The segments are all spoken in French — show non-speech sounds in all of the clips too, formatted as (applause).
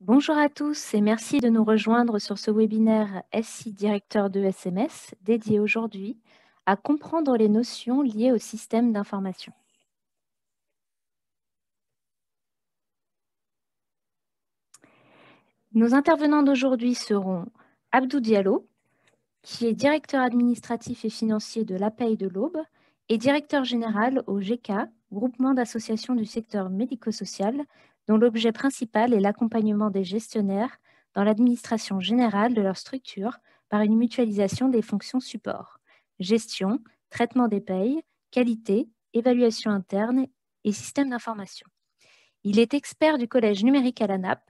Bonjour à tous et merci de nous rejoindre sur ce webinaire SI Directeur de SMS dédié aujourd'hui à comprendre les notions liées au système d'information. Nos intervenants d'aujourd'hui seront Abdou Diallo, qui est directeur administratif et financier de l'APEI de l'Aube et directeur général au GK, groupement d'associations du secteur médico-social, dont l'objet principal est l'accompagnement des gestionnaires dans l'administration générale de leur structure par une mutualisation des fonctions support, gestion, traitement des payes, qualité, évaluation interne et système d'information. Il est expert du Collège numérique à la NAP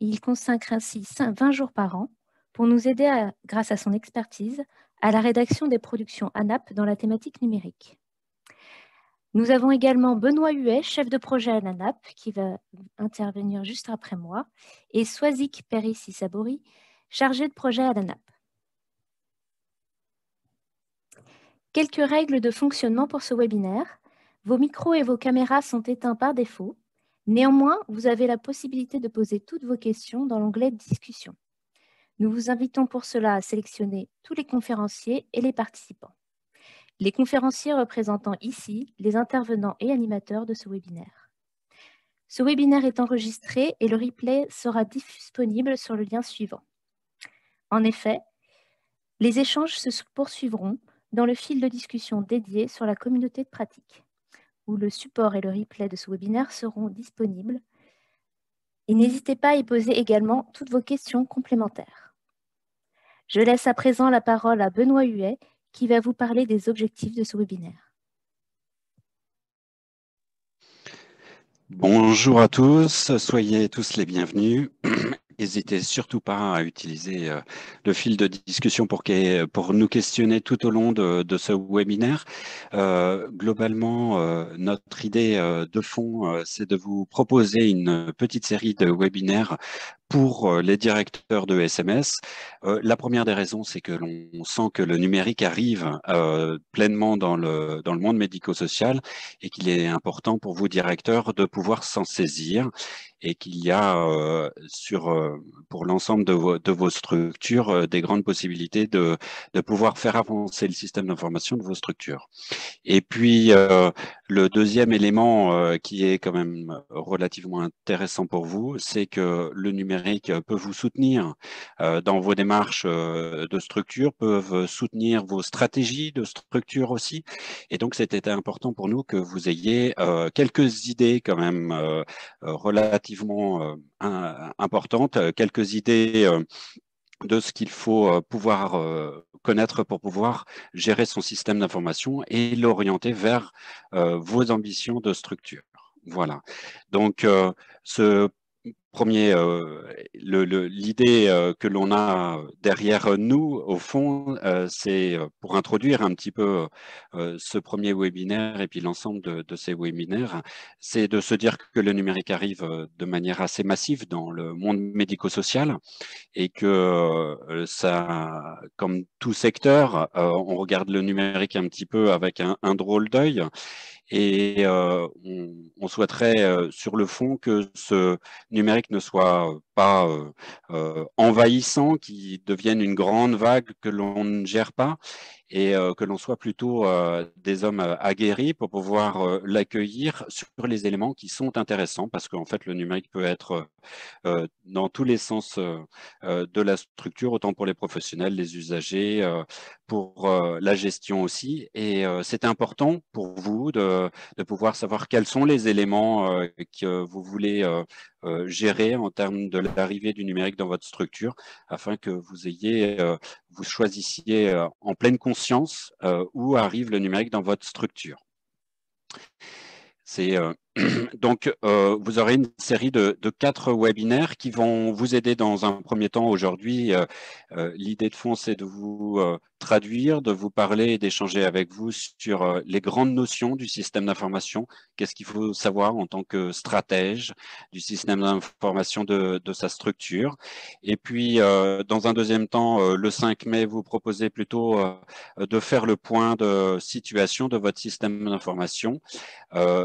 et il consacre ainsi 20 jours par an pour nous aider, grâce à son expertise, à la rédaction des productions ANAP dans la thématique numérique. Nous avons également Benoît Huet, chef de projet à NAP, qui va intervenir juste après moi, et Swazik perissi sabori chargé de projet à NAP. Quelques règles de fonctionnement pour ce webinaire. Vos micros et vos caméras sont éteints par défaut. Néanmoins, vous avez la possibilité de poser toutes vos questions dans l'onglet « Discussion ». Nous vous invitons pour cela à sélectionner tous les conférenciers et les participants les conférenciers représentant ici les intervenants et animateurs de ce webinaire. Ce webinaire est enregistré et le replay sera disponible sur le lien suivant. En effet, les échanges se poursuivront dans le fil de discussion dédié sur la communauté de pratique, où le support et le replay de ce webinaire seront disponibles. Et n'hésitez pas à y poser également toutes vos questions complémentaires. Je laisse à présent la parole à Benoît Huet, qui va vous parler des objectifs de ce webinaire. Bonjour à tous, soyez tous les bienvenus. (clears throat) N'hésitez surtout pas à utiliser euh, le fil de discussion pour, nous questionner tout au long de, ce webinaire. Euh, globalement, euh, notre idée de fond, c'est de vous proposer une petite série de webinaires pour euh, les directeurs de SMS, euh, la première des raisons, c'est que l'on sent que le numérique arrive euh, pleinement dans le, dans le monde médico-social et qu'il est important pour vous, directeurs, de pouvoir s'en saisir et qu'il y a euh, sur, euh, pour l'ensemble de, de, vos structures euh, des grandes possibilités de, de, pouvoir faire avancer le système d'information de vos structures. Et puis, le deuxième élément qui est quand même relativement intéressant pour vous, c'est que le numérique peut vous soutenir dans vos démarches de structure, peuvent soutenir vos stratégies de structure aussi. Et donc, c'était important pour nous que vous ayez quelques idées quand même relatives euh, importante. Euh, quelques idées euh, de ce qu'il faut pouvoir connaître pour pouvoir gérer son système d'information et l'orienter vers vos ambitions de structure. Voilà. Donc, ce Premier, euh, l'idée euh, que l'on a euh, derrière nous, au fond, c'est pour introduire un petit peu ce premier webinaire et puis l'ensemble de, ces webinaires, c'est de se dire que le numérique arrive de manière assez massive dans le monde médico-social et que ça, comme tout secteur, on regarde le numérique un petit peu avec un, drôle d'œil et on, souhaiterait sur le fond que ce numérique ne soit euh, pas euh, euh, envahissant qui deviennent une grande vague que l'on ne gère pas et euh, que l'on soit plutôt des hommes aguerris pour pouvoir l'accueillir sur les éléments qui sont intéressants, parce qu'en fait, le numérique peut être dans tous les sens de la structure, autant pour les professionnels, les usagers, pour la gestion aussi. Et c'est important pour vous de, de, pouvoir savoir quels sont les éléments que vous voulez gérer en termes de l'arrivée du numérique dans votre structure afin que vous ayez, euh, vous choisissiez euh, en pleine conscience euh, où arrive le numérique dans votre structure. C'est (clears throat) Donc, euh, vous aurez une série de, quatre webinaires qui vont vous aider dans un premier temps aujourd'hui. Euh, euh, l'idée de fond, c'est de vous traduire, de vous parler et d'échanger avec vous sur les grandes notions du système d'information. Qu'est-ce qu'il faut savoir en tant que stratège du système d'information de, de, sa structure. Et puis, dans un deuxième temps, le 5 mai, vous proposez plutôt de faire le point de situation de votre système d'information,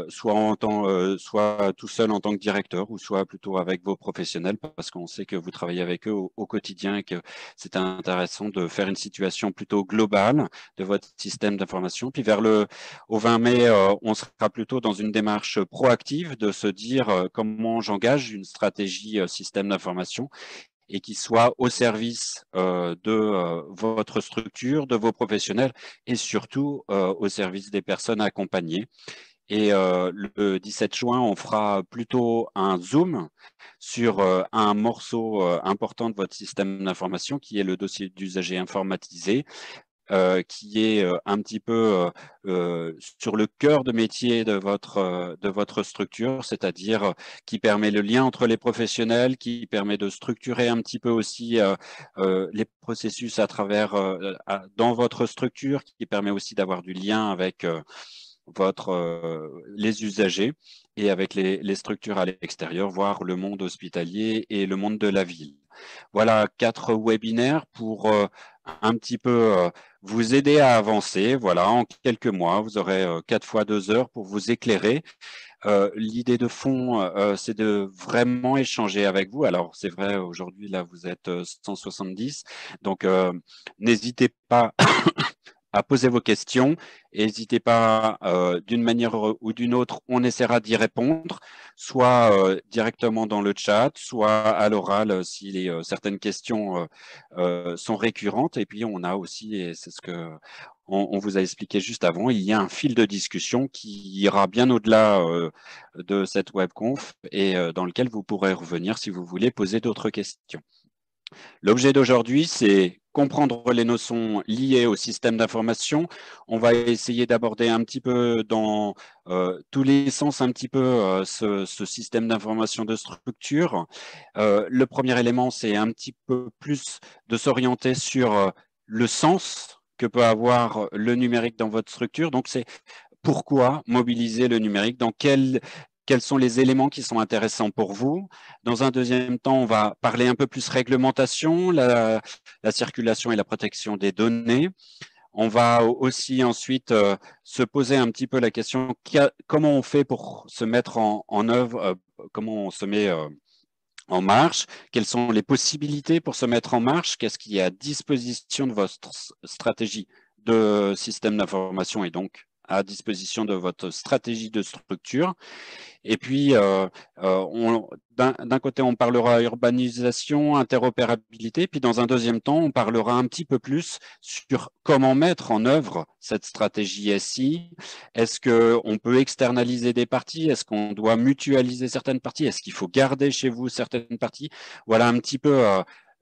soit en tant euh, soit tout seul en tant que directeur ou soit plutôt avec vos professionnels parce qu'on sait que vous travaillez avec eux au, quotidien et que c'est intéressant de faire une situation plutôt globale de votre système d'information. Puis vers le au 20 mai, euh, on sera plutôt dans une démarche proactive de se dire euh, comment j'engage une stratégie système d'information et qui soit au service de votre structure, de vos professionnels et surtout au service des personnes accompagnées. Et euh, le 17 juin, on fera plutôt un zoom sur euh, un morceau euh, important de votre système d'information qui est le dossier d'usager informatisé. qui est un petit peu sur le cœur de métier de votre, de votre structure, c'est-à-dire qui permet le lien entre les professionnels, qui permet de structurer un petit peu aussi les processus à travers, dans votre structure, qui permet aussi d'avoir du lien avec votre, euh, les usagers et avec les, structures à l'extérieur, voir le monde hospitalier et le monde de la ville. Voilà quatre webinaires pour euh, un petit peu euh, vous aider à avancer. Voilà, en quelques mois, vous aurez quatre fois deux heures pour vous éclairer. l'idée de fond, c'est de vraiment échanger avec vous. Alors, c'est vrai, aujourd'hui, là, vous êtes 170. Donc, n'hésitez pas à poser vos questions. N'hésitez pas, euh, d'une manière ou d'une autre, on essaiera d'y répondre, soit euh, directement dans le chat, soit à l'oral euh, si certaines questions sont récurrentes. Et puis, on a aussi, et c'est ce que on, vous a expliqué juste avant, il y a un fil de discussion qui ira bien au-delà de cette webconf et dans lequel vous pourrez revenir si vous voulez poser d'autres questions. L'objet d'aujourd'hui, c'est comprendre les notions liées au système d'information. On va essayer d'aborder un petit peu dans euh, tous les sens un petit peu euh, ce, système d'information de structure. Euh, le premier élément, c'est un petit peu plus de s'orienter sur le sens que peut avoir le numérique dans votre structure. Donc, c'est pourquoi mobiliser le numérique, dans quelle quels sont les éléments qui sont intéressants pour vous. Dans un deuxième temps, on va parler un peu plus réglementation, la, la circulation et la protection des données. On va aussi ensuite euh, se poser un petit peu la question comment on fait pour se mettre en, œuvre, euh, comment on se met euh, en marche, quelles sont les possibilités pour se mettre en marche, qu'est-ce qui est à disposition de votre stratégie de système d'information et donc à disposition de votre stratégie de structure. Et puis, euh, euh, d'un côté, on parlera urbanisation, interopérabilité, puis dans un deuxième temps, on parlera un petit peu plus sur comment mettre en œuvre cette stratégie SI. Est-ce qu'on peut externaliser des parties Est-ce qu'on doit mutualiser certaines parties Est-ce qu'il faut garder chez vous certaines parties Voilà un petit peu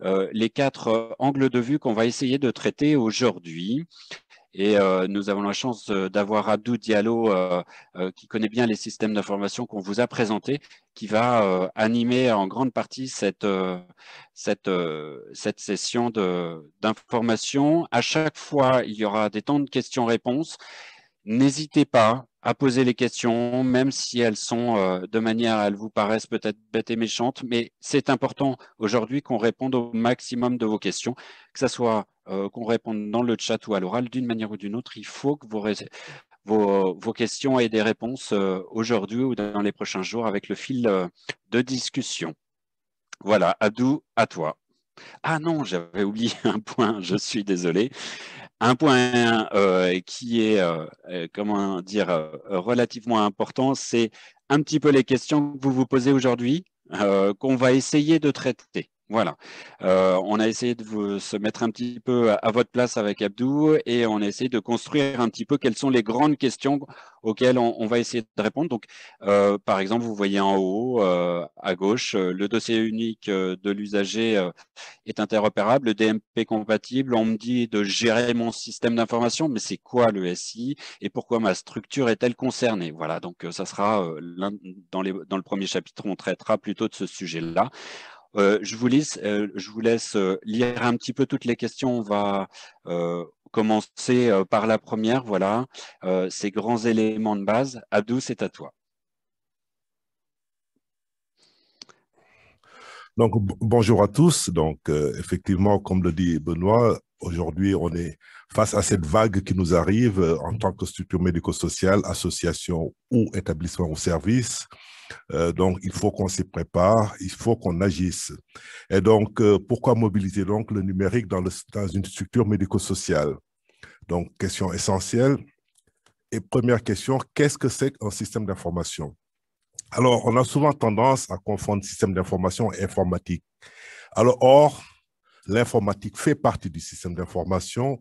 euh, les quatre angles de vue qu'on va essayer de traiter aujourd'hui. Et euh, nous avons la chance euh, d'avoir Abdou Diallo, euh, qui connaît bien les systèmes d'information qu'on vous a présentés, qui va animer en grande partie cette, cette, cette session d'information. À chaque fois, il y aura des temps de questions-réponses. N'hésitez pas, à poser les questions, même si elles sont euh, de manière, elles vous paraissent peut-être bêtes et méchantes, mais c'est important aujourd'hui qu'on réponde au maximum de vos questions, que ce soit euh, qu'on réponde dans le chat ou à l'oral, d'une manière ou d'une autre, il faut que vos, vos, questions aient des réponses euh, aujourd'hui ou dans les prochains jours avec le fil de discussion. Voilà, Adou, à toi. Ah non, j'avais oublié (laughs) un point, je suis désolé. Un point euh, qui est, euh, euh, comment dire, relativement important, c'est un petit peu les questions que vous vous posez aujourd'hui, qu'on va essayer de traiter. Voilà. Euh, on a essayé de vous, se mettre un petit peu à, votre place avec Abdou et on a essayé de construire un petit peu quelles sont les grandes questions auxquelles on, va essayer de répondre. Donc, euh, par exemple, vous voyez en haut, euh, à gauche, le dossier unique de l'usager est interopérable, le DMP compatible. On me dit de gérer mon système d'information, mais c'est quoi le SI et pourquoi ma structure est-elle concernée Voilà, donc ça sera dans, les, dans le premier chapitre, on traitera plutôt de ce sujet-là. Euh, euh, je vous laisse, euh, lire un petit peu toutes les questions. On va commencer par la première. Voilà, ces grands éléments de base. Abdou, c'est à toi. Donc, bonjour à tous. Donc, effectivement, comme le dit Benoît, aujourd'hui, on est face à cette vague qui nous arrive en tant que structure médico-sociale, association ou établissement ou service. Euh, donc, il faut qu'on s'y prépare, il faut qu'on agisse. Et donc, euh, pourquoi mobiliser donc le numérique dans, le, une structure médico-sociale Donc, question essentielle. Et première question, qu'est-ce que c'est qu'un système d'information Alors, on a souvent tendance à confondre système d'information et informatique. Alors, or, l'informatique fait partie du système d'information.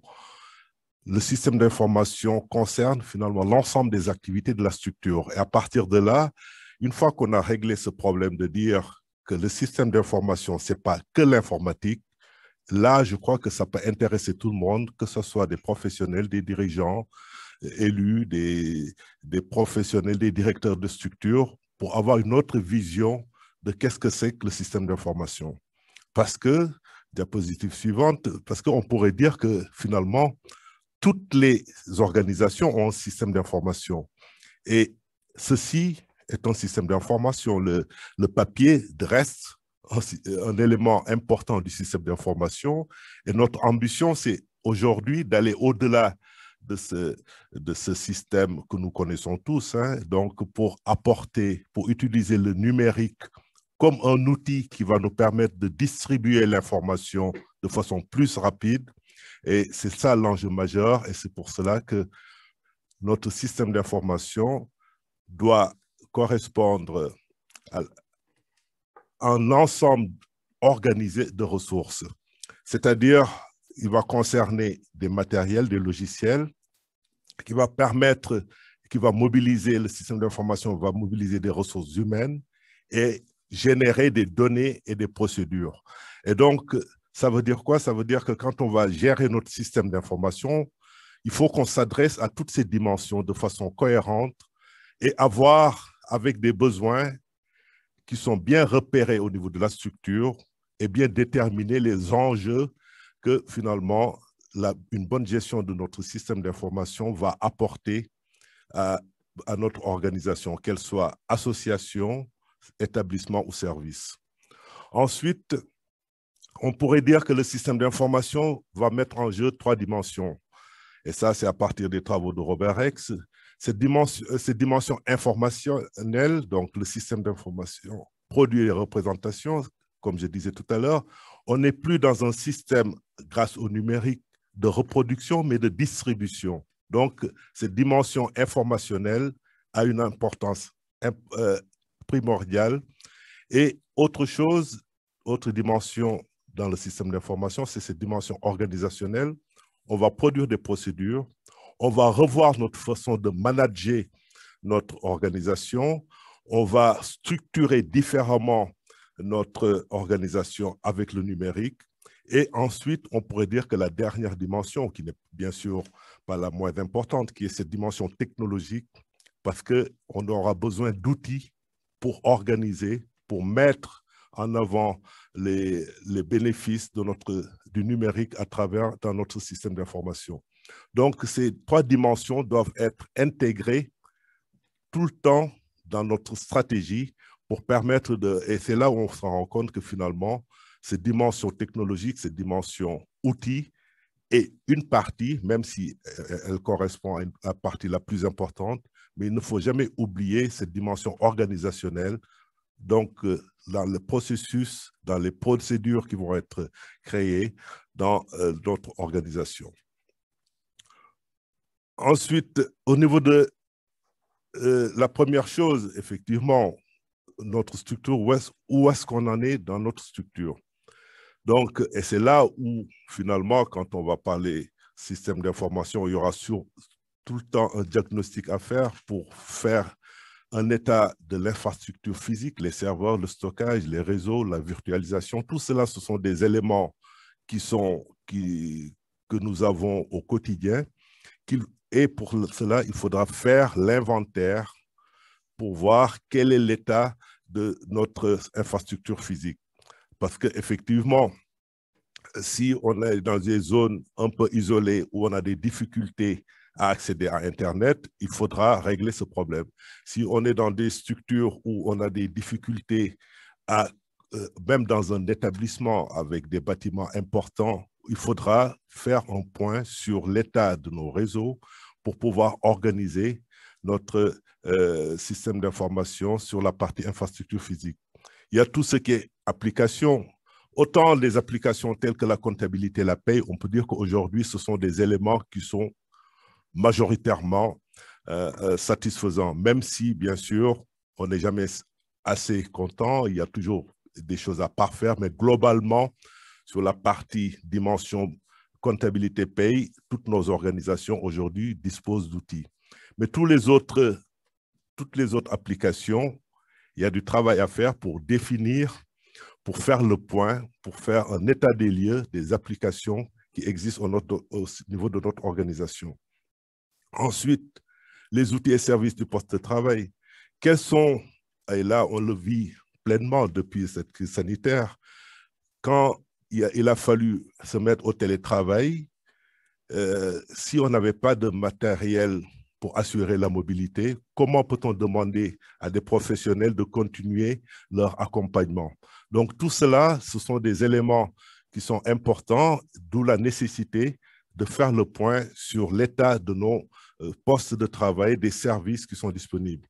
Le système d'information concerne finalement l'ensemble des activités de la structure. Et à partir de là, une fois qu'on a réglé ce problème de dire que le système d'information, ce n'est pas que l'informatique, là, je crois que ça peut intéresser tout le monde, que ce soit des professionnels, des dirigeants élus, des, des professionnels, des directeurs de structures, pour avoir une autre vision de qu'est-ce que c'est que le système d'information. Parce que, diapositive suivante, parce qu'on pourrait dire que finalement, toutes les organisations ont un système d'information. Et ceci est un système d'information. Le, papier reste euh, un, élément important du système d'information et notre ambition, c'est aujourd'hui d'aller au-delà de ce, de ce système que nous connaissons tous, hein. donc pour apporter, pour utiliser le numérique comme un outil qui va nous permettre de distribuer l'information de façon plus rapide. Et c'est ça l'enjeu majeur et c'est pour cela que notre système d'information doit correspondre à un ensemble organisé de ressources. C'est-à-dire, il va concerner des matériels, des logiciels, qui va permettre, qui va mobiliser le système d'information, va mobiliser des ressources humaines et générer des données et des procédures. Et donc, ça veut dire quoi Ça veut dire que quand on va gérer notre système d'information, il faut qu'on s'adresse à toutes ces dimensions de façon cohérente et avoir avec des besoins qui sont bien repérés au niveau de la structure et bien déterminer les enjeux que finalement une bonne gestion de notre système d'information va apporter à, euh, à notre organisation, qu'elle soit association, établissement ou service. Ensuite, on pourrait dire que le système d'information va mettre en jeu trois dimensions. Et ça, c'est à partir des travaux de Robert Rex, cette dimension, euh, cette dimension informationnelle, donc le système d'information produit les représentations, comme je disais tout à l'heure, on n'est plus dans un système, grâce au numérique, de reproduction, mais de distribution. Donc, cette dimension informationnelle a une importance euh, primordiale. Et autre chose, autre dimension dans le système d'information, c'est cette dimension organisationnelle. On va produire des procédures, on va revoir notre façon de manager notre organisation. On va structurer différemment notre organisation avec le numérique. Et ensuite, on pourrait dire que la dernière dimension, qui n'est bien sûr pas la moins importante, qui est cette dimension technologique, parce qu'on aura besoin d'outils pour organiser, pour mettre en avant les, les bénéfices de notre, du numérique à travers dans notre système d'information. Donc, ces trois dimensions doivent être intégrées tout le temps dans notre stratégie pour permettre de... Et c'est là où on se rend compte que finalement, ces dimensions technologiques, ces dimensions outils, est une partie, même si euh, elle correspond à la partie la plus importante, mais il ne faut jamais oublier cette dimension organisationnelle. Donc, euh, dans le processus, dans les procédures qui vont être créées dans euh, notre organisation. Ensuite, au niveau de euh, la première chose, effectivement, notre structure, où est-ce qu'on en est dans notre structure Donc, et c'est là où, finalement, quand on va parler système d'information, il y aura tout le temps un diagnostic à faire pour faire un état de l'infrastructure physique, les serveurs, le stockage, les réseaux, la virtualisation. Tout cela, ce sont des éléments qui sont, qui, que nous avons au quotidien, qu'il et pour cela, il faudra faire l'inventaire pour voir quel est l'état de notre infrastructure physique. Parce qu'effectivement, si on est dans des zones un peu isolées où on a des difficultés à accéder à Internet, il faudra régler ce problème. Si on est dans des structures où on a des difficultés euh, même dans un établissement avec des bâtiments importants, il faudra faire un point sur l'état de nos réseaux, pour pouvoir organiser notre euh, système d'information sur la partie infrastructure physique. Il y a tout ce qui est application. Autant les applications telles que la comptabilité et la paye, on peut dire qu'aujourd'hui, ce sont des éléments qui sont majoritairement euh, euh, satisfaisants, même si, bien sûr, on n'est jamais assez content. Il y a toujours des choses à parfaire, mais globalement, sur la partie dimension comptabilité paye, toutes nos organisations aujourd'hui disposent d'outils. Mais tous les autres, toutes les autres applications, il y a du travail à faire pour définir, pour faire le point, pour faire un état des lieux des applications qui existent au, au niveau de notre organisation. Ensuite, les outils et services du poste de travail. Quels sont, et là on le vit pleinement depuis cette crise sanitaire, quand il a, fallu se mettre au télétravail. Euh, si on n'avait pas de matériel pour assurer la mobilité, comment peut-on demander à des professionnels de continuer leur accompagnement Donc tout cela, ce sont des éléments qui sont importants, d'où la nécessité de faire le point sur l'état de nos euh, postes de travail, des services qui sont disponibles.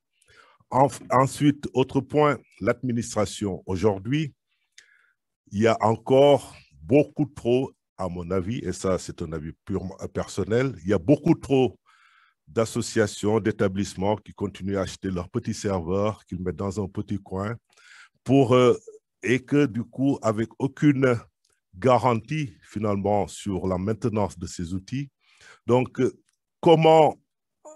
ensuite, autre point, l'administration. Aujourd'hui, il y a encore beaucoup trop, à mon avis, et ça c'est un avis purement personnel, il y a beaucoup trop d'associations, d'établissements qui continuent à acheter leurs petits serveurs, qu'ils mettent dans un petit coin, pour, euh, et que du coup, avec aucune garantie finalement sur la maintenance de ces outils. Donc, euh, comment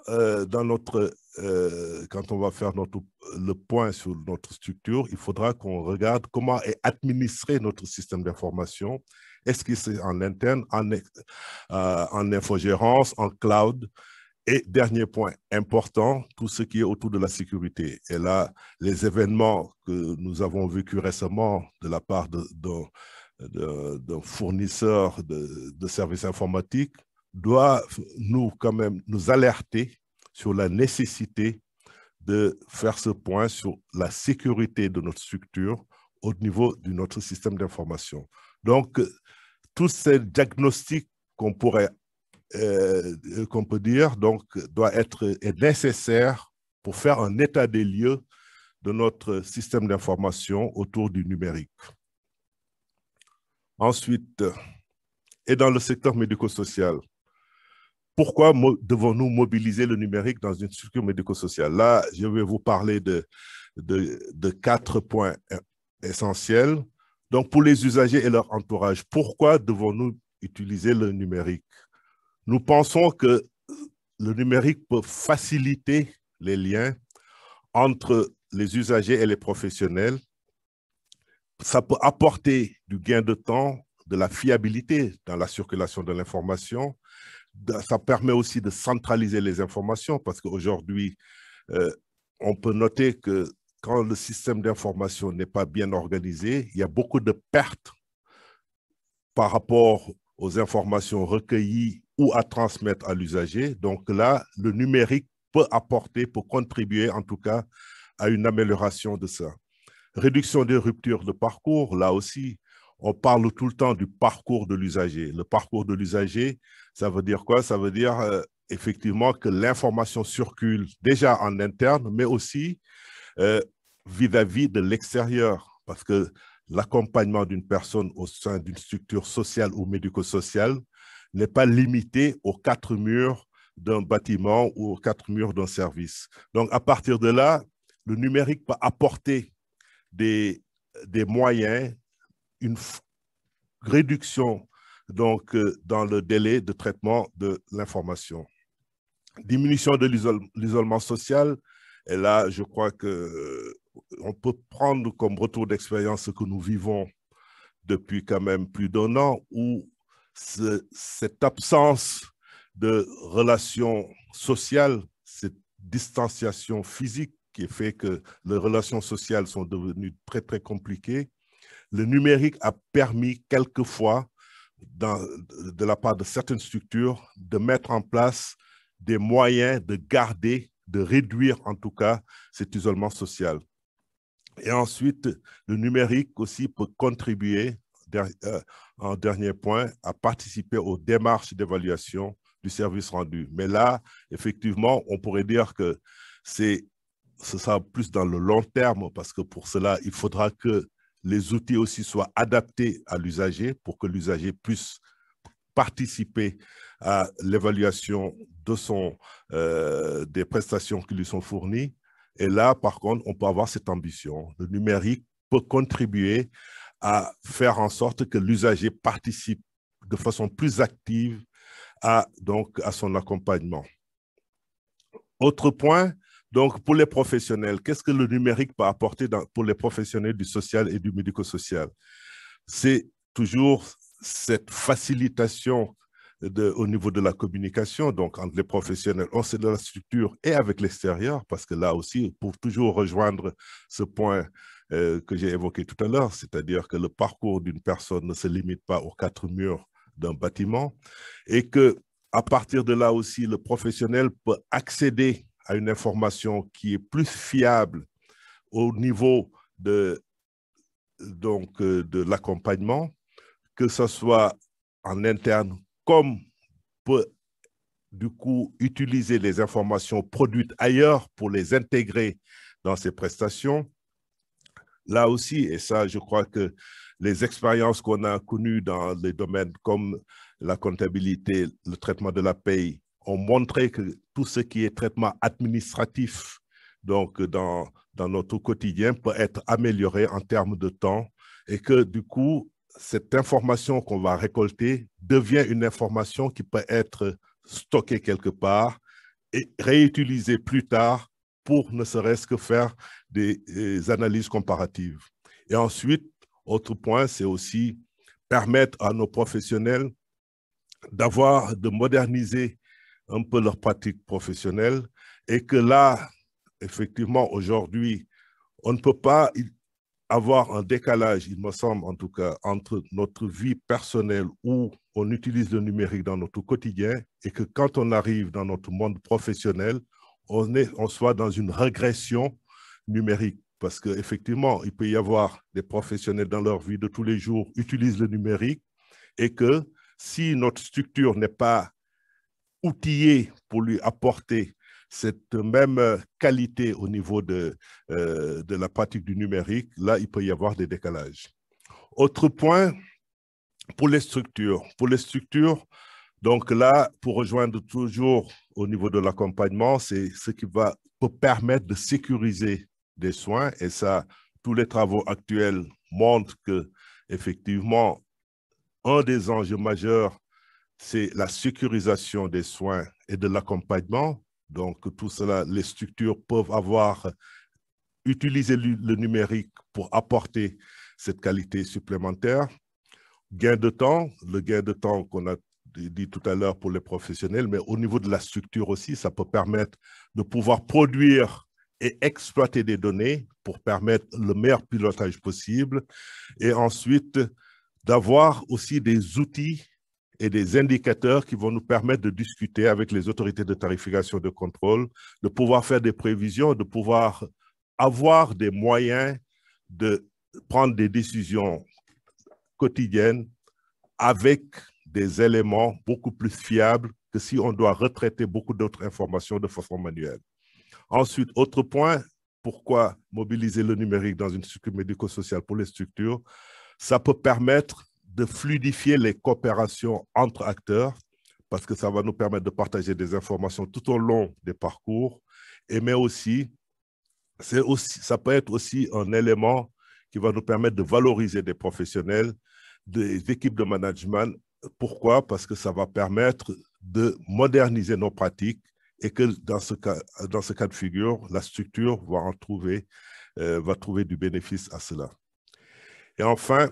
euh, dans notre euh, quand on va faire notre, le point sur notre structure, il faudra qu'on regarde comment est administré notre système d'information. Est-ce que c'est en interne, en, euh, infogérance, en cloud Et dernier point important, tout ce qui est autour de la sécurité. Et là, les événements que nous avons vécu récemment de la part d'un de, fournisseur de, de services informatiques doivent nous quand même nous alerter sur la nécessité de faire ce point sur la sécurité de notre structure au niveau de notre système d'information. Donc, euh, tous ces diagnostics qu'on pourrait, euh, qu'on peut dire, donc, doit être est nécessaire pour faire un état des lieux de notre système d'information autour du numérique. Ensuite, et dans le secteur médico-social, pourquoi devons-nous mobiliser le numérique dans une structure médico-sociale Là, je vais vous parler de, quatre points essentiels. Donc, pour les usagers et leur entourage, pourquoi devons-nous utiliser le numérique Nous pensons que le numérique peut faciliter les liens entre les usagers et les professionnels. Ça peut apporter du gain de temps, de la fiabilité dans la circulation de l'information ça permet aussi de centraliser les informations parce qu'aujourd'hui, euh, on peut noter que quand le système d'information n'est pas bien organisé, il y a beaucoup de pertes par rapport aux informations recueillies ou à transmettre à l'usager. Donc là, le numérique peut apporter, peut contribuer en tout cas à une amélioration de ça. Réduction des ruptures de parcours, là aussi, on parle tout le temps du parcours de l'usager. Le parcours de l'usager, ça veut dire quoi Ça veut dire euh, effectivement que l'information circule déjà en interne, mais aussi euh, vis-à-vis de l'extérieur. Parce que l'accompagnement d'une personne au sein d'une structure sociale ou médico-sociale n'est pas limité aux quatre murs d'un bâtiment ou aux quatre murs d'un service. Donc, à partir de là, le numérique peut apporter des, des moyens, une réduction donc, euh, dans le délai de traitement de l'information. Diminution de l'isolement social, et là, je crois que euh, on peut prendre comme retour d'expérience ce que nous vivons depuis quand même plus d'un an, où cette absence de relations sociales, cette distanciation physique qui fait que les relations sociales sont devenues très, très compliquées, le numérique a permis quelquefois de la part de certaines structures de mettre en place des moyens de garder, de réduire en tout cas cet isolement social. Et ensuite, le numérique aussi peut contribuer, euh, en dernier point, à participer aux démarches d'évaluation du service rendu. Mais là, effectivement, on pourrait dire que c'est ce sera plus dans le long terme parce que pour cela, il faudra que les outils aussi soient adaptés à l'usager pour que l'usager puisse participer à l'évaluation de son, euh, des prestations qui lui sont fournies. Et là, par contre, on peut avoir cette ambition. Le numérique peut contribuer à faire en sorte que l'usager participe de façon plus active à, donc, à son accompagnement. Autre point, donc, pour les professionnels, qu'est-ce que le numérique peut apporter pour les professionnels du social et du médico-social C'est toujours cette facilitation de, au niveau de la communication, donc entre les professionnels, on sait de la structure et avec l'extérieur, parce que là aussi, pour toujours rejoindre ce point euh, que j'ai évoqué tout à l'heure, c'est-à-dire que le parcours d'une personne ne se limite pas aux quatre murs d'un bâtiment, et que à partir de là aussi, le professionnel peut accéder à une information qui est plus fiable au niveau de, donc, euh, de l'accompagnement, que ce soit en interne comme peut du coup utiliser les informations produites ailleurs pour les intégrer dans ces prestations. Là aussi, et ça, je crois que les expériences qu'on a connues dans les domaines comme la comptabilité, le traitement de la paye, ont montré que tout ce qui est traitement administratif, donc dans, notre quotidien, peut être amélioré en termes de temps et que du coup, cette information qu'on va récolter devient une information qui peut être stockée quelque part et réutilisée plus tard pour ne serait-ce que faire des, analyses comparatives. Et ensuite, autre point, c'est aussi permettre à nos professionnels d'avoir, de moderniser un peu leur pratique professionnelle et que là, effectivement, aujourd'hui, on ne peut pas avoir un décalage, il me semble en tout cas, entre notre vie personnelle où on utilise le numérique dans notre quotidien et que quand on arrive dans notre monde professionnel, on, est, on soit dans une régression numérique. Parce qu'effectivement, il peut y avoir des professionnels dans leur vie de tous les jours utilisent le numérique et que si notre structure n'est pas outillé pour lui apporter cette même euh, qualité au niveau de, euh, de la pratique du numérique, là, il peut y avoir des décalages. Autre point, pour les structures. Pour les structures, donc là, pour rejoindre toujours au niveau de l'accompagnement, c'est ce qui va permettre de sécuriser des soins. Et ça, tous les travaux actuels montrent que, effectivement, un des enjeux majeurs c'est la sécurisation des soins et de l'accompagnement. Donc, tout cela, les structures peuvent avoir utilisé le numérique pour apporter cette qualité supplémentaire. Gain de temps, le gain de temps qu'on a dit tout à l'heure pour les professionnels, mais au niveau de la structure aussi, ça peut permettre de pouvoir produire et exploiter des données pour permettre le meilleur pilotage possible. Et ensuite, d'avoir aussi des outils et des indicateurs qui vont nous permettre de discuter avec les autorités de tarification de contrôle, de pouvoir faire des prévisions, de pouvoir avoir des moyens de prendre des décisions quotidiennes avec des éléments beaucoup plus fiables que si on doit retraiter beaucoup d'autres informations de façon manuelle. Ensuite, autre point, pourquoi mobiliser le numérique dans une structure médico-sociale pour les structures Ça peut permettre de fluidifier les coopérations entre acteurs, parce que ça va nous permettre de partager des informations tout au long des parcours, et mais aussi, c'est aussi ça peut être aussi un élément qui va nous permettre de valoriser des professionnels, des équipes de management. Pourquoi Parce que ça va permettre de moderniser nos pratiques et que dans ce cas, dans ce cas de figure, la structure va en trouver, euh, va trouver du bénéfice à cela. Et enfin,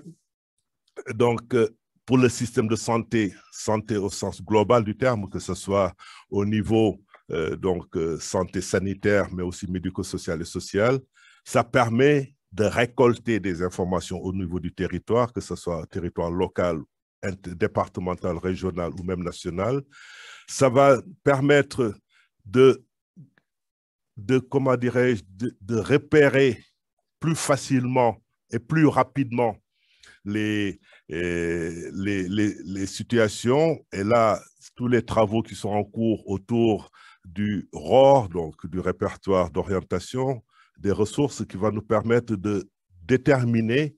donc, euh, pour le système de santé, santé au sens global du terme, que ce soit au niveau euh, donc euh, santé sanitaire, mais aussi médico social et sociale, ça permet de récolter des informations au niveau du territoire, que ce soit territoire local, départemental, régional ou même national. Ça va permettre de, de comment dirais de repérer plus facilement et plus rapidement euh, les, les, les, situations et là, tous les travaux qui sont en cours autour du ROR, donc du répertoire d'orientation, des ressources qui va nous permettre de déterminer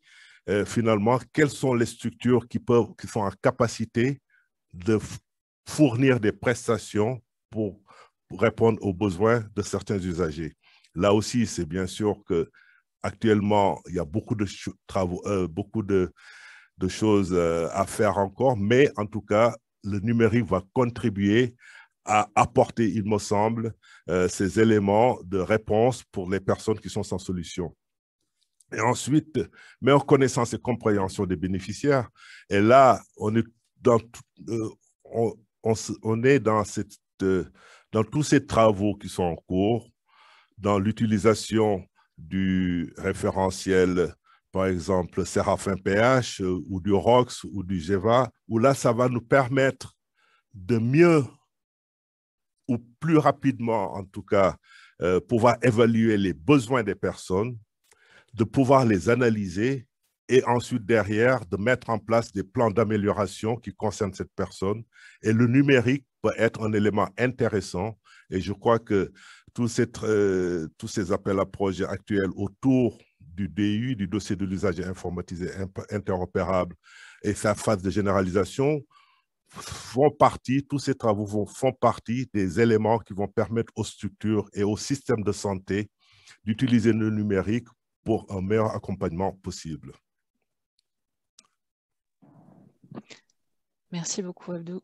euh, finalement quelles sont les structures qui, peuvent, qui sont en capacité de fournir des prestations pour répondre aux besoins de certains usagers. Là aussi, c'est bien sûr que actuellement, il y a beaucoup de travaux, euh, beaucoup de, choses euh, à faire encore, mais en tout cas, le numérique va contribuer à apporter, il me semble, euh, ces éléments de réponse pour les personnes qui sont sans solution. Et ensuite, meilleure connaissance et compréhension des bénéficiaires. Et là, on est dans, on, on est dans, cette, dans tous ces travaux qui sont en cours, dans l'utilisation du référentiel, par exemple, Séraphin PH ou du ROX ou du GEVA, où là, ça va nous permettre de mieux ou plus rapidement, en tout cas, euh, pouvoir évaluer les besoins des personnes, de pouvoir les analyser et ensuite derrière de mettre en place des plans d'amélioration qui concernent cette personne. Et le numérique peut être un élément intéressant et je crois que euh, tous ces, appels à projets actuels autour du DU, du dossier de l'usage informatisé interopérable et sa phase de généralisation font partie, tous ces travaux font partie des éléments qui vont permettre aux structures et aux systèmes de santé d'utiliser le numérique pour un meilleur accompagnement possible. Merci beaucoup, Abdou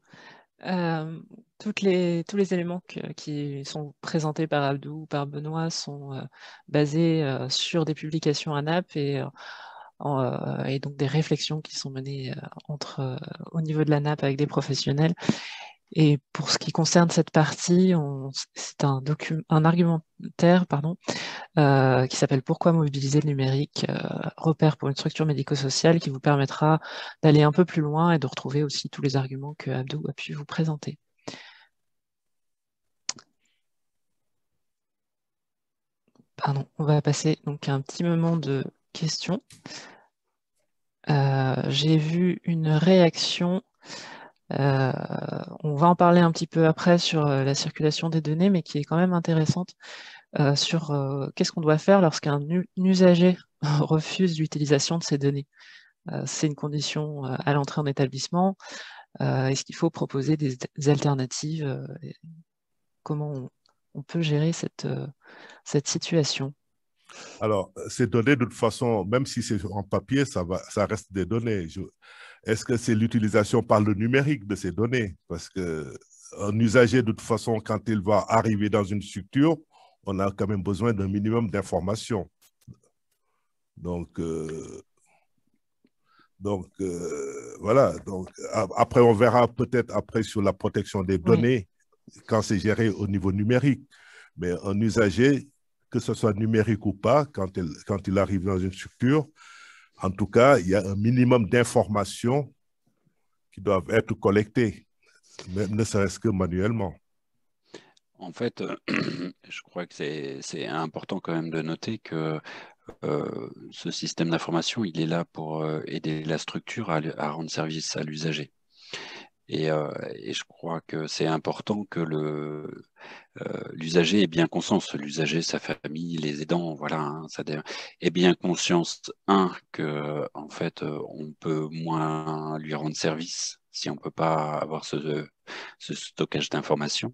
les, tous les éléments qui sont présentés par Abdou ou par Benoît sont euh, basés euh, sur des publications ANAP et, euh, et donc des réflexions qui sont menées entre, au niveau de la NAP avec des professionnels. Et pour ce qui concerne cette partie, c'est un, un, argumentaire pardon, euh, qui s'appelle Pourquoi mobiliser le numérique euh, Repère pour une structure médico-sociale qui vous permettra d'aller un peu plus loin et de retrouver aussi tous les arguments que Abdou a pu vous présenter. Pardon, on va passer donc à un petit moment de questions. Euh, j'ai vu une réaction euh, on va en parler un petit peu après sur euh, la circulation des données, mais qui est quand même intéressante euh, sur qu'est-ce qu'on doit faire lorsqu'un usager (laughs) refuse l'utilisation de ces données. C'est une condition à l'entrée en établissement. Est-ce qu'il faut proposer des, alternatives Comment on, peut gérer cette, situation Alors, ces données, de toute façon, même si c'est en papier, ça, va, ça reste des données. Je... Est-ce que c'est l'utilisation par le numérique de ces données Parce qu'un usager, de toute façon, quand il va arriver dans une structure, on a quand même besoin d'un minimum d'informations. Donc, euh, euh, voilà. Donc, après, on verra peut-être après sur la protection des données quand c'est géré au niveau numérique. Mais un usager, que ce soit numérique ou pas, quand il arrive dans une structure, en tout cas, il y a un minimum d'informations qui doivent être collectées, même ne serait-ce que manuellement. En fait, euh, (clears throat) je crois que c'est important quand même de noter que euh, ce système d'information, il est là pour euh, aider la structure à rendre service à l'usager. Euh, et, je crois que c'est important que le euh, l'usager ait bien conscience, l'usager, sa famille, les aidants, voilà, hein, ça ait bien conscience un que en fait euh, on peut moins lui rendre service si on peut pas avoir ce, ce stockage d'informations.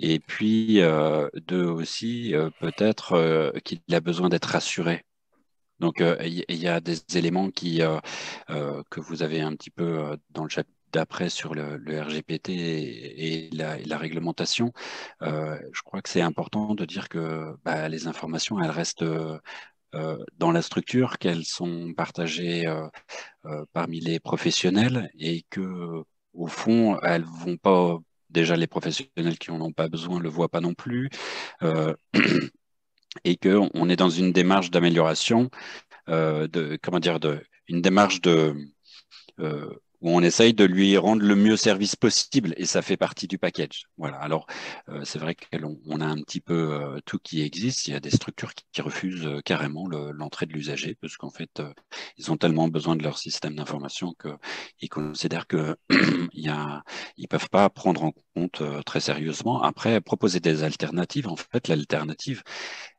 Et puis deux aussi peut-être qu'il a besoin d'être rassuré. Donc il y, y, a des éléments qui que vous avez un petit peu dans le chapitre d'après sur le, RGPT et, la, réglementation, euh, je crois que c'est important de dire que bah, les informations, elles restent euh, euh, dans la structure, qu'elles sont partagées parmi les professionnels et que, au fond, elles vont pas. Déjà, les professionnels qui n'en ont pas besoin le voient pas non plus. (clears throat) et que on est dans une démarche d'amélioration, de, comment dire, de, une démarche de, où on essaye de lui rendre le mieux service possible et ça fait partie du package. Voilà. Alors euh, c'est vrai qu'on on a un petit peu euh, tout qui existe. Il y a des structures qui, refusent euh, carrément l'entrée de l'usager parce qu'en fait ils ont tellement besoin de leur système d'information qu'ils considèrent qu'ils (clears throat) il ils peuvent pas prendre en compte euh, très sérieusement. Après, proposer des alternatives, en fait, l'alternative,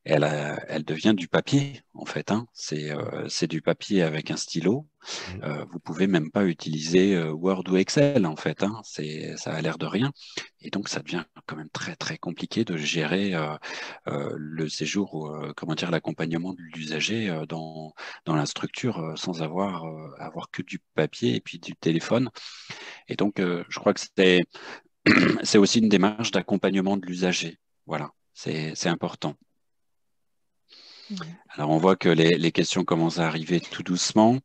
elle, euh, elle devient du papier, en fait. Hein. C'est euh, du papier avec un stylo. Mmh. vous pouvez même pas utiliser Word ou Excel, en fait. Hein. Ça a l'air de rien. Et donc, ça devient quand même très, très compliqué de gérer le séjour comment dire, l'accompagnement de l'usager dans, dans la structure sans avoir, avoir que du papier et puis du téléphone. Et donc, je crois que c'est (clears throat) c'est aussi une démarche d'accompagnement de l'usager. Voilà, c'est important. Alors, on voit que les, questions commencent à arriver tout doucement.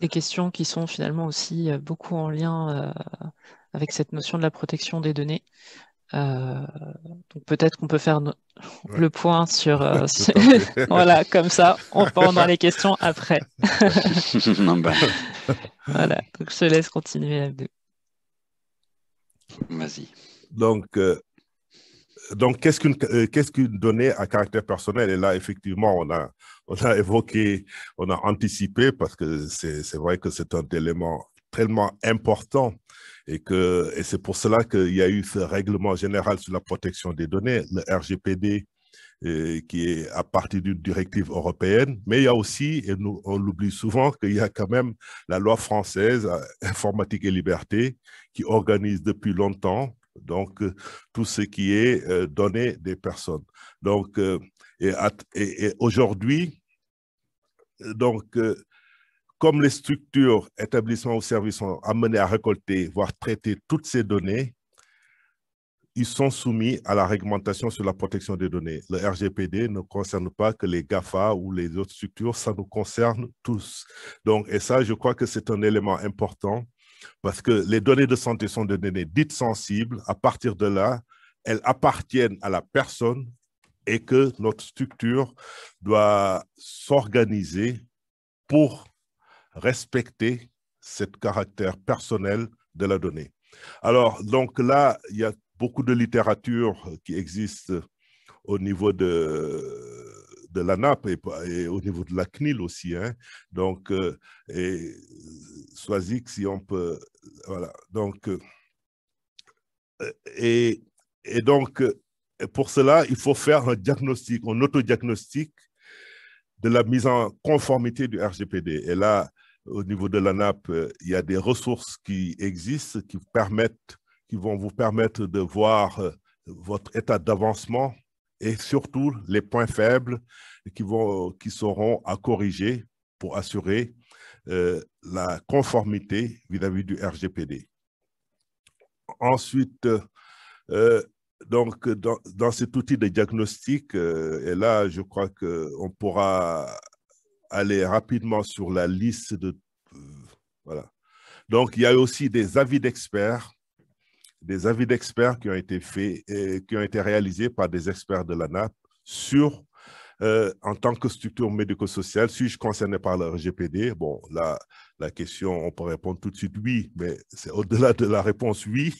Des questions qui sont finalement aussi euh, beaucoup en lien euh, avec cette notion de la protection des données. Euh, donc peut-être qu'on peut faire le point sur. Euh, (laughs) (laughs) voilà, comme ça, on (laughs) prend dans les questions après. Bah. voilà, donc je te laisse continuer, Abdou. Vas-y. Donc, euh, donc, qu'est-ce qu'une donnée à caractère personnel Et là, effectivement, on a, on a évoqué, on a anticipé, parce que c'est vrai que c'est un élément tellement important et que et c'est pour cela qu'il y a eu ce règlement général sur la protection des données, le RGPD, qui est à partir d'une directive européenne. Mais il y a aussi, et nous, on l'oublie souvent, qu'il y a quand même la loi française euh, informatique et liberté qui organise depuis longtemps donc euh, tout ce qui est euh, données donné des personnes. Donc et, et, aujourd'hui donc comme les structures, établissements ou services sont amenés à récolter, voire traiter toutes ces données, ils sont soumis à la réglementation sur la protection des données. Le RGPD ne concerne pas que les GAFA ou les autres structures, ça nous concerne tous. Donc, et ça, je crois que c'est un élément important parce que les données de santé sont des données dites sensibles. À partir de là, elles appartiennent à la personne et que notre structure doit s'organiser pour respecter ce caractère personnel de la donnée. Alors, donc là, il y a beaucoup de littérature qui existe au niveau de, de l'ANAP et, au niveau de la CNIL aussi. Hein. Donc, euh, et si on peut... Voilà, donc... Euh, et, donc, pour cela, il faut faire un diagnostic, un autodiagnostic de la mise en conformité du RGPD. Et là, au niveau de la nap, euh, il y a des ressources qui existent, qui, permettent, qui vont vous permettre de voir euh, votre état d'avancement et surtout les points faibles qui, vont, qui seront à corriger pour assurer euh, la conformité vis-à-vis du RGPD. Ensuite, donc, dans, cet outil de diagnostic, et là, je crois qu'on pourra aller rapidement sur la liste de... Voilà. Donc, il y a aussi des avis d'experts, des avis d'experts qui ont été faits, et qui ont été réalisés par des experts de la l'ANAP sur, euh, en tant que structure médico-sociale, suis-je concerné par le RGPD Bon, la, la question, on peut répondre tout de suite oui, mais c'est au-delà de la réponse oui.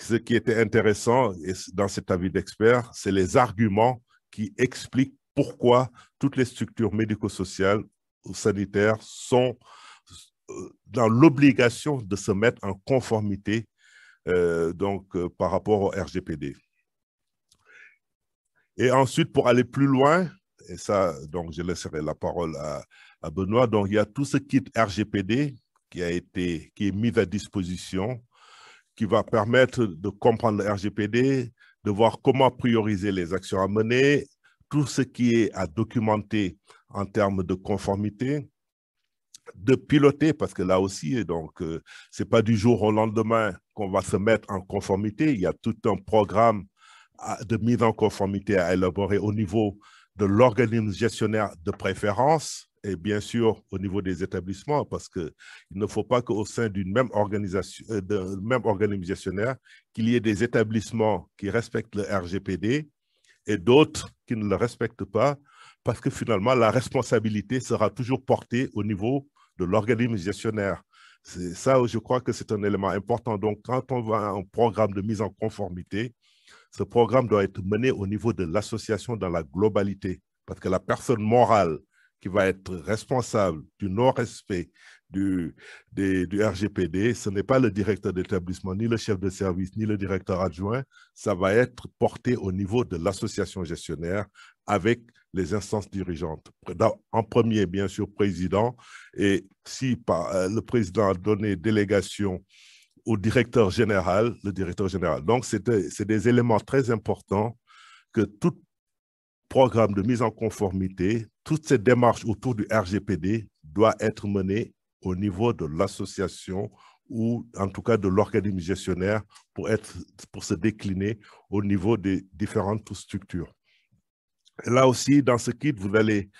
Ce qui était intéressant dans cet avis d'experts, c'est les arguments qui expliquent pourquoi toutes les structures médico-sociales ou sanitaires sont euh, dans l'obligation de se mettre en conformité euh, donc, euh, par rapport au RGPD. Et ensuite, pour aller plus loin, et ça, donc, je laisserai la parole à, à Benoît, donc, il y a tout ce kit RGPD qui a été, qui est mis à disposition, qui va permettre de comprendre le RGPD, de voir comment prioriser les actions à mener tout ce qui est à documenter en termes de conformité, de piloter, parce que là aussi, donc, n'est euh, c'est pas du jour au lendemain qu'on va se mettre en conformité. Il y a tout un programme de mise en conformité à élaborer au niveau de l'organisme gestionnaire de préférence et bien sûr au niveau des établissements, parce qu'il ne faut pas qu'au sein d'une même organisation, euh, d'un même organisme gestionnaire, qu'il y ait des établissements qui respectent le RGPD et d'autres qui ne le respectent pas, parce que finalement, la responsabilité sera toujours portée au niveau de l'organisme gestionnaire. C'est ça, je crois que c'est un élément important. Donc, quand on va à un programme de mise en conformité, ce programme doit être mené au niveau de l'association dans la globalité, parce que la personne morale qui va être responsable du non-respect du, du RGPD, ce n'est pas le directeur d'établissement, ni le chef de service, ni le directeur adjoint. Ça va être porté au niveau de l'association gestionnaire avec les instances dirigeantes. En premier, bien sûr, président. Et si euh, le président a donné délégation au directeur général, le directeur général. Donc, c'est des éléments très importants que tout programme de mise en conformité, toute cette démarche autour du RGPD doit être menée au niveau de l'association ou en tout cas de l'organisme gestionnaire pour, être, pour se décliner au niveau des différentes structures. là aussi, dans ce kit, vous allez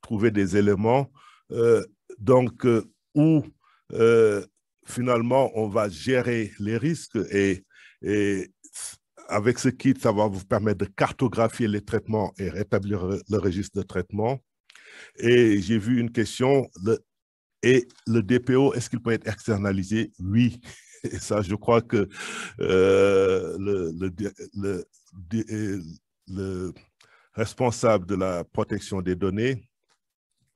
trouver des éléments euh, donc, euh, où euh, finalement on va gérer les risques et, avec ce kit, ça va vous permettre de cartographier les traitements et rétablir le registre de traitement. Et j'ai vu une question, et le DPO, est-ce qu'il peut être externalisé Oui. Et ça, je crois que euh, le, le, le, responsable de la protection des données,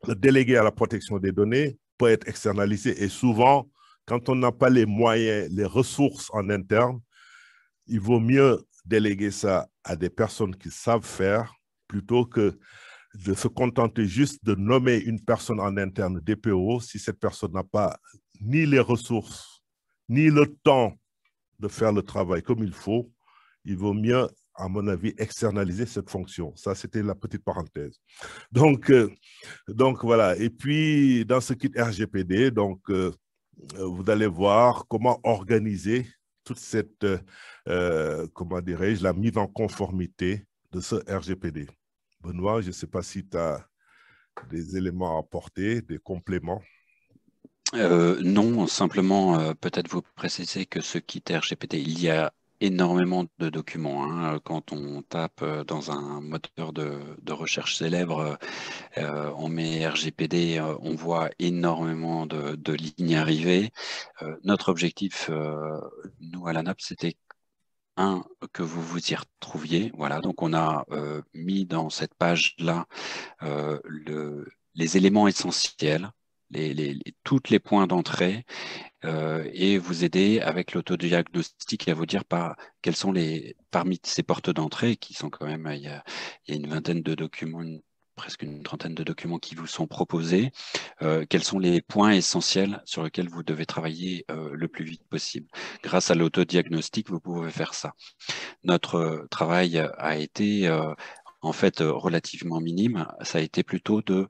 le délégué à la protection des données peut être externalisé. Et souvent, quand on n'a pas les moyens, les ressources en interne, il vaut mieux déléguer ça à des personnes qui savent faire plutôt que de se contenter juste de nommer une personne en interne DPO si cette personne n'a pas ni les ressources, ni le temps de faire le travail comme il faut, il vaut mieux, à mon avis, externaliser cette fonction. Ça, c'était la petite parenthèse. Donc, euh, donc, voilà. Et puis, dans ce kit RGPD, donc, euh, euh, vous allez voir comment organiser toute cette, comment dirais-je, la mise en conformité de ce RGPD. Benoît, je ne sais pas si tu as des éléments à apporter, des compléments. Euh, non, simplement euh, peut-être vous préciser que ce kit RGPD, il y a énormément de documents. Hein. Quand on tape euh, dans un moteur de, recherche célèbre, on met RGPD, on voit énormément de, lignes arriver. notre objectif, nous à Nap, c'était que vous vous y retrouviez. Voilà, donc on a euh, mis dans cette page-là euh, le, les éléments essentiels, les, les, toutes les points d'entrée, euh, et vous aider avec l'autodiagnostic à vous dire par, quels sont les, parmi ces portes d'entrée, qui sont quand même, il y a, une vingtaine de documents, presque une trentaine de documents qui vous sont proposés. Euh, quels sont les points essentiels sur lesquels vous devez travailler euh, le plus vite possible Grâce à l'autodiagnostic, vous pouvez faire ça. Notre euh, travail a été en fait relativement minime. Ça a été plutôt de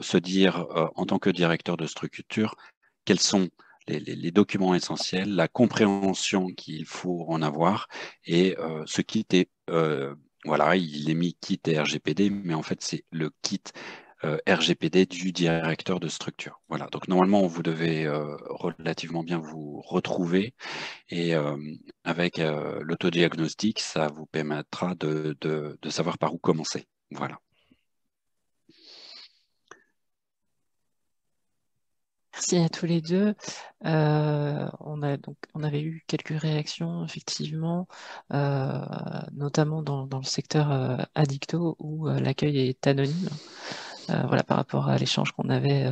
se dire en tant que directeur de structure, quels sont les, documents essentiels, la compréhension qu'il faut en avoir et ce qui était... Voilà, il est mis kit et RGPD, mais en fait, c'est le kit euh, RGPD du directeur de structure. Voilà, donc normalement, vous devez euh, relativement bien vous retrouver et euh, avec l'autodiagnostic, ça vous permettra de savoir par où commencer. Voilà. Merci à tous les deux. Euh, on, a donc, on avait eu quelques réactions, effectivement, euh, notamment dans, le secteur euh, addicto où l'accueil est anonyme. voilà, par rapport à l'échange qu'on avait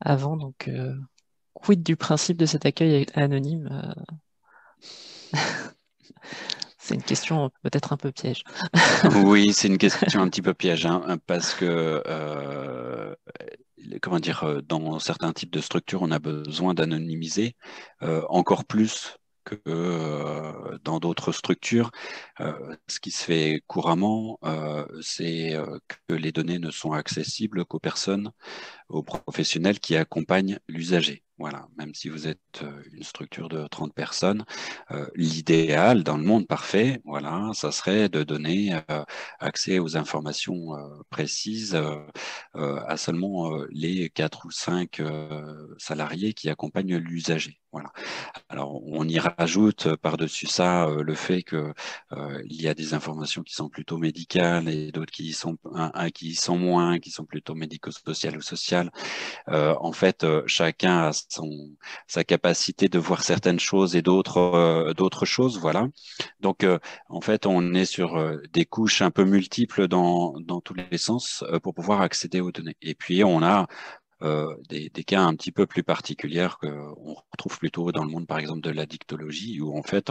avant. Donc, quid du principe de cet accueil anonyme (laughs) C'est une question peut-être un peu piège. oui, (laughs) c'est une question un petit peu piège, hein, parce que, euh, comment dire, euh, dans certains types de structures, on a besoin d'anonymiser euh, encore plus que dans d'autres structures. ce qui se fait couramment, c'est que les données ne sont accessibles qu'aux personnes aux professionnels qui accompagnent l'usager. Voilà, même si vous êtes euh, une structure de 30 personnes, euh, l'idéal dans le monde parfait, voilà, ça serait de donner euh, accès aux informations précises à seulement les 4 ou 5 salariés qui accompagnent l'usager. Voilà. Alors, on y rajoute par-dessus ça le fait qu'il il y a des informations qui sont plutôt médicales et d'autres qui sont un, qui sont moins, qui sont plutôt médico-sociales ou sociales euh, en fait, euh, chacun a son, sa capacité de voir certaines choses et d'autres euh, choses, voilà. Donc, en fait, on est sur des couches un peu multiples dans, dans tous les sens pour pouvoir accéder aux données. Et puis, on a euh, des, cas un petit peu plus particuliers qu'on retrouve plutôt dans le monde, par exemple, de la dictologie où en fait,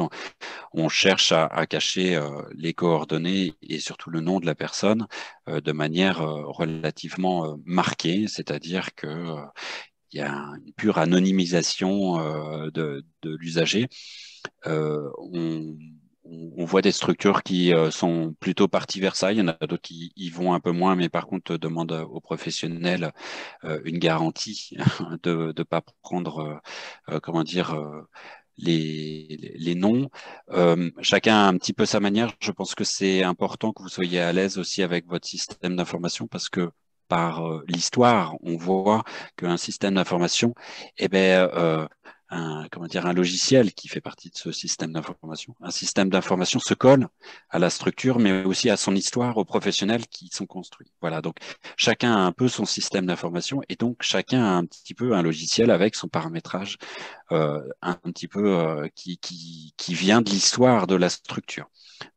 on, cherche à, cacher euh, les coordonnées et surtout le nom de la personne euh, de manière relativement marquée, c'est-à-dire que il y a une pure anonymisation de, de l'usager. on on voit des structures qui euh, sont plutôt parties vers ça. Il y en a d'autres qui y vont un peu moins, mais par contre euh, demandent euh, aux professionnels une garantie (laughs) de ne pas prendre, comment dire, les, noms. chacun a un petit peu sa manière. Je pense que c'est important que vous soyez à l'aise aussi avec votre système d'information parce que par l'histoire, on voit qu'un système d'information, eh ben, un, comment dire, un logiciel qui fait partie de ce système d'information. Un système d'information se colle à la structure, mais aussi à son histoire, aux professionnels qui sont construits. Voilà, donc chacun a un peu son système d'information et donc chacun a un petit peu un logiciel avec son paramétrage euh, un petit peu euh, qui, qui, vient de l'histoire de la structure.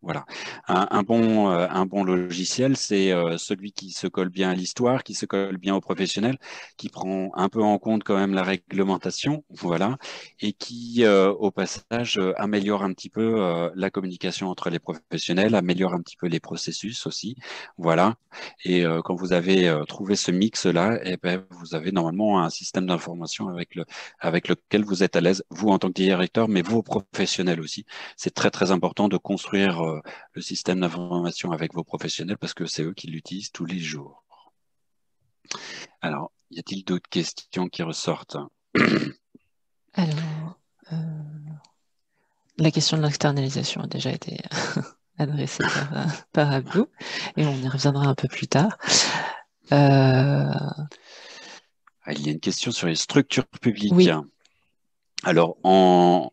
Voilà. Un, bon, euh, un bon logiciel, c'est celui qui se colle bien à l'histoire, qui se colle bien aux professionnels, qui prend un peu en compte quand même la réglementation, voilà, et qui, au passage, améliore un petit peu la communication entre les professionnels, améliore un petit peu les processus aussi, voilà. Et quand vous avez trouvé ce mix-là, eh ben, vous avez normalement un système d'information avec, le, avec lequel vous vous êtes à l'aise, vous en tant que directeur, mais vos professionnels aussi. C'est très très important de construire euh, le système d'information avec vos professionnels parce que c'est eux qui l'utilisent tous les jours. Alors, y a-t-il d'autres questions qui ressortent (coughs) Alors, euh, la question de l'externalisation a déjà été (laughs) adressée par, euh, par, et on y reviendra un peu plus tard. Ah, il y a une question sur les structures publiques. Alors, en...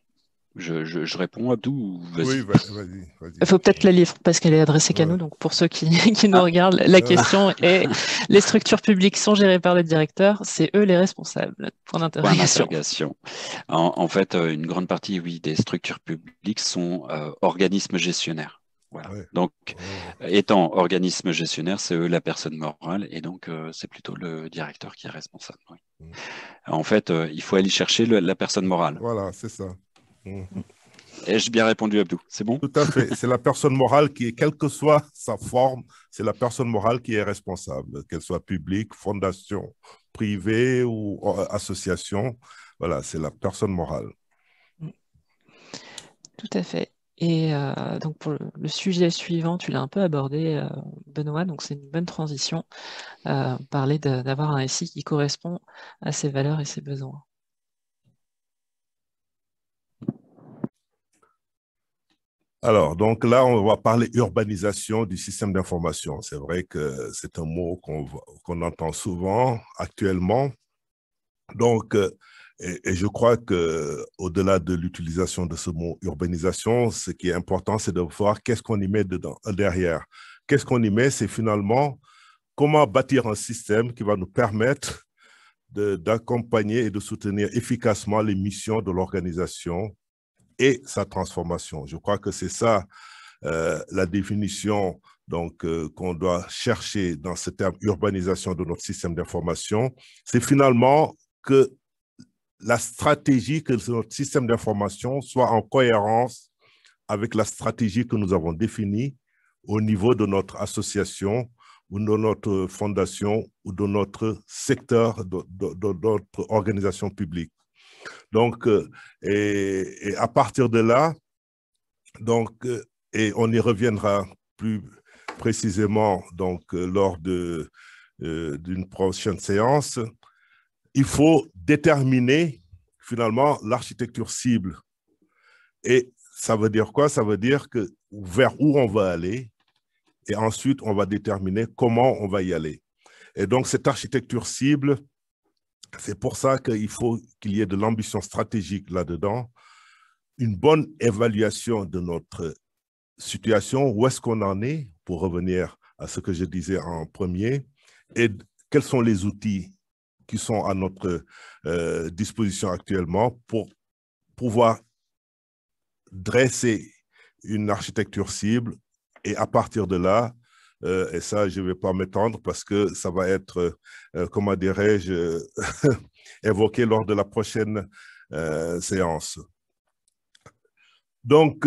je, je, réponds, Abdou Oui, vas-y. Il faut peut-être la lire parce qu'elle est adressée qu'à nous. Donc, pour ceux qui, (laughs) nous ah. regardent, la question est les structures publiques sont gérées par le directeur, c'est eux les responsables Point d'interrogation. En, fait, euh, une grande partie, oui, des structures publiques sont euh, organismes gestionnaires. Voilà. Donc, oh. étant organisme gestionnaire, c'est eux la personne morale, et donc euh, c'est plutôt le directeur qui est responsable. Mm. En fait, euh, il faut aller chercher la personne morale. Voilà, c'est ça. Mm. Ai-je bien répondu, Abdou C'est bon Tout à fait. c'est la personne morale qui est, quelle que soit sa forme, c'est la personne morale qui est responsable, qu'elle soit publique, fondation, privée ou euh, association. Voilà, c'est la personne morale. Mm. Tout à fait. Et euh, donc pour le, sujet suivant, tu l'as un peu abordé, euh, Benoît, donc c'est une bonne transition, euh, parler d'avoir un SI qui correspond à ses valeurs et ses besoins. Alors, donc là, on va parler urbanisation du système d'information. C'est vrai que c'est un mot qu'on entend souvent actuellement. Donc, et, je crois que au-delà de l'utilisation de ce mot urbanisation, ce qui est important, c'est de voir qu'est-ce qu'on y met dedans, euh, derrière. Qu'est-ce qu'on y met C'est finalement comment bâtir un système qui va nous permettre d'accompagner et de soutenir efficacement les missions de l'organisation et sa transformation. Je crois que c'est ça euh, la définition donc euh, qu'on doit chercher dans ce terme urbanisation de notre système d'information. C'est finalement que la stratégie, que notre système d'information soit en cohérence avec la stratégie que nous avons définie au niveau de notre association ou de notre fondation ou de notre secteur, de, notre organisation publique. Donc, euh, et, à partir de là, donc, euh, et on y reviendra plus précisément donc, euh, lors d'une prochaine séance, il faut déterminer finalement l'architecture cible. Et ça veut dire quoi Ça veut dire que vers où on va aller et ensuite on va déterminer comment on va y aller. Et donc cette architecture cible, c'est pour ça qu'il faut qu'il y ait de l'ambition stratégique là-dedans, une bonne évaluation de notre situation, où est-ce qu'on en est, pour revenir à ce que je disais en premier, et quels sont les outils qui sont à notre euh, disposition actuellement pour pouvoir dresser une architecture cible et à partir de là, euh, et ça, je ne vais pas m'étendre parce que ça va être, euh, comment dirais-je, (laughs) évoqué lors de la prochaine séance. Donc,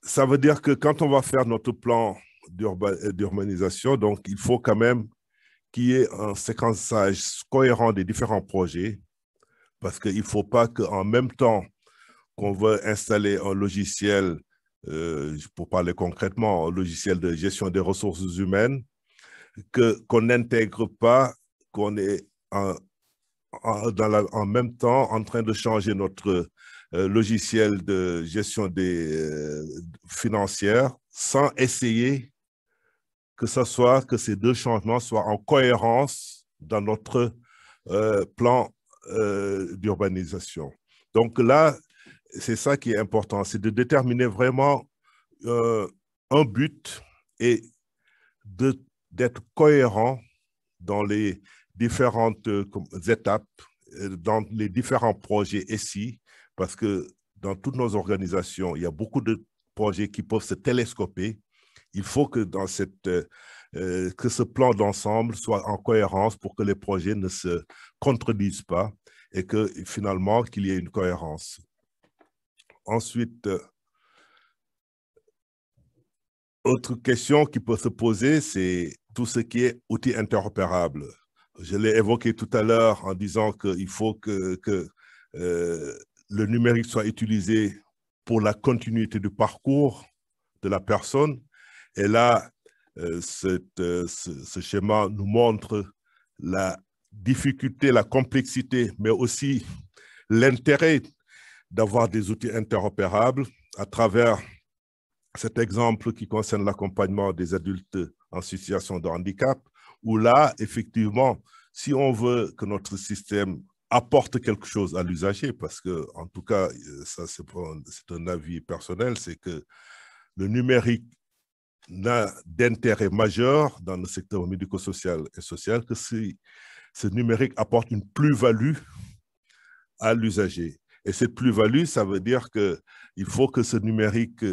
ça veut dire que quand on va faire notre plan d'urbanisation, donc il faut quand même qui est un séquençage cohérent des différents projets, parce qu'il ne faut pas qu'en même temps qu'on veut installer un logiciel, euh, pour parler concrètement, un logiciel de gestion des ressources humaines, que qu'on n'intègre pas, qu'on est en, même temps en train de changer notre euh, logiciel de gestion des euh, financières sans essayer que ce soit que ces deux changements soient en cohérence dans notre euh, plan euh, d'urbanisation. Donc là, c'est ça qui est important, c'est de déterminer vraiment euh, un but et d'être cohérent dans les différentes étapes, dans les différents projets ici, parce que dans toutes nos organisations, il y a beaucoup de projets qui peuvent se télescoper il faut que, dans cette, euh, euh, que ce plan d'ensemble soit en cohérence pour que les projets ne se contredisent pas et que finalement qu'il y ait une cohérence. Ensuite, euh, autre question qui peut se poser, c'est tout ce qui est outils interopérables. Je l'ai évoqué tout à l'heure en disant qu'il faut que, le numérique soit utilisé pour la continuité du parcours de la personne, et là, euh, cette, euh, ce, schéma nous montre la difficulté, la complexité, mais aussi l'intérêt d'avoir des outils interopérables à travers cet exemple qui concerne l'accompagnement des adultes en situation de handicap, où là, effectivement, si on veut que notre système apporte quelque chose à l'usager, parce que, en tout cas, euh, ça c'est un avis personnel, c'est que le numérique d'intérêt majeur dans le secteur médico-social et social que si ce numérique apporte une plus-value à l'usager. Et cette plus-value, ça veut dire qu'il faut que ce numérique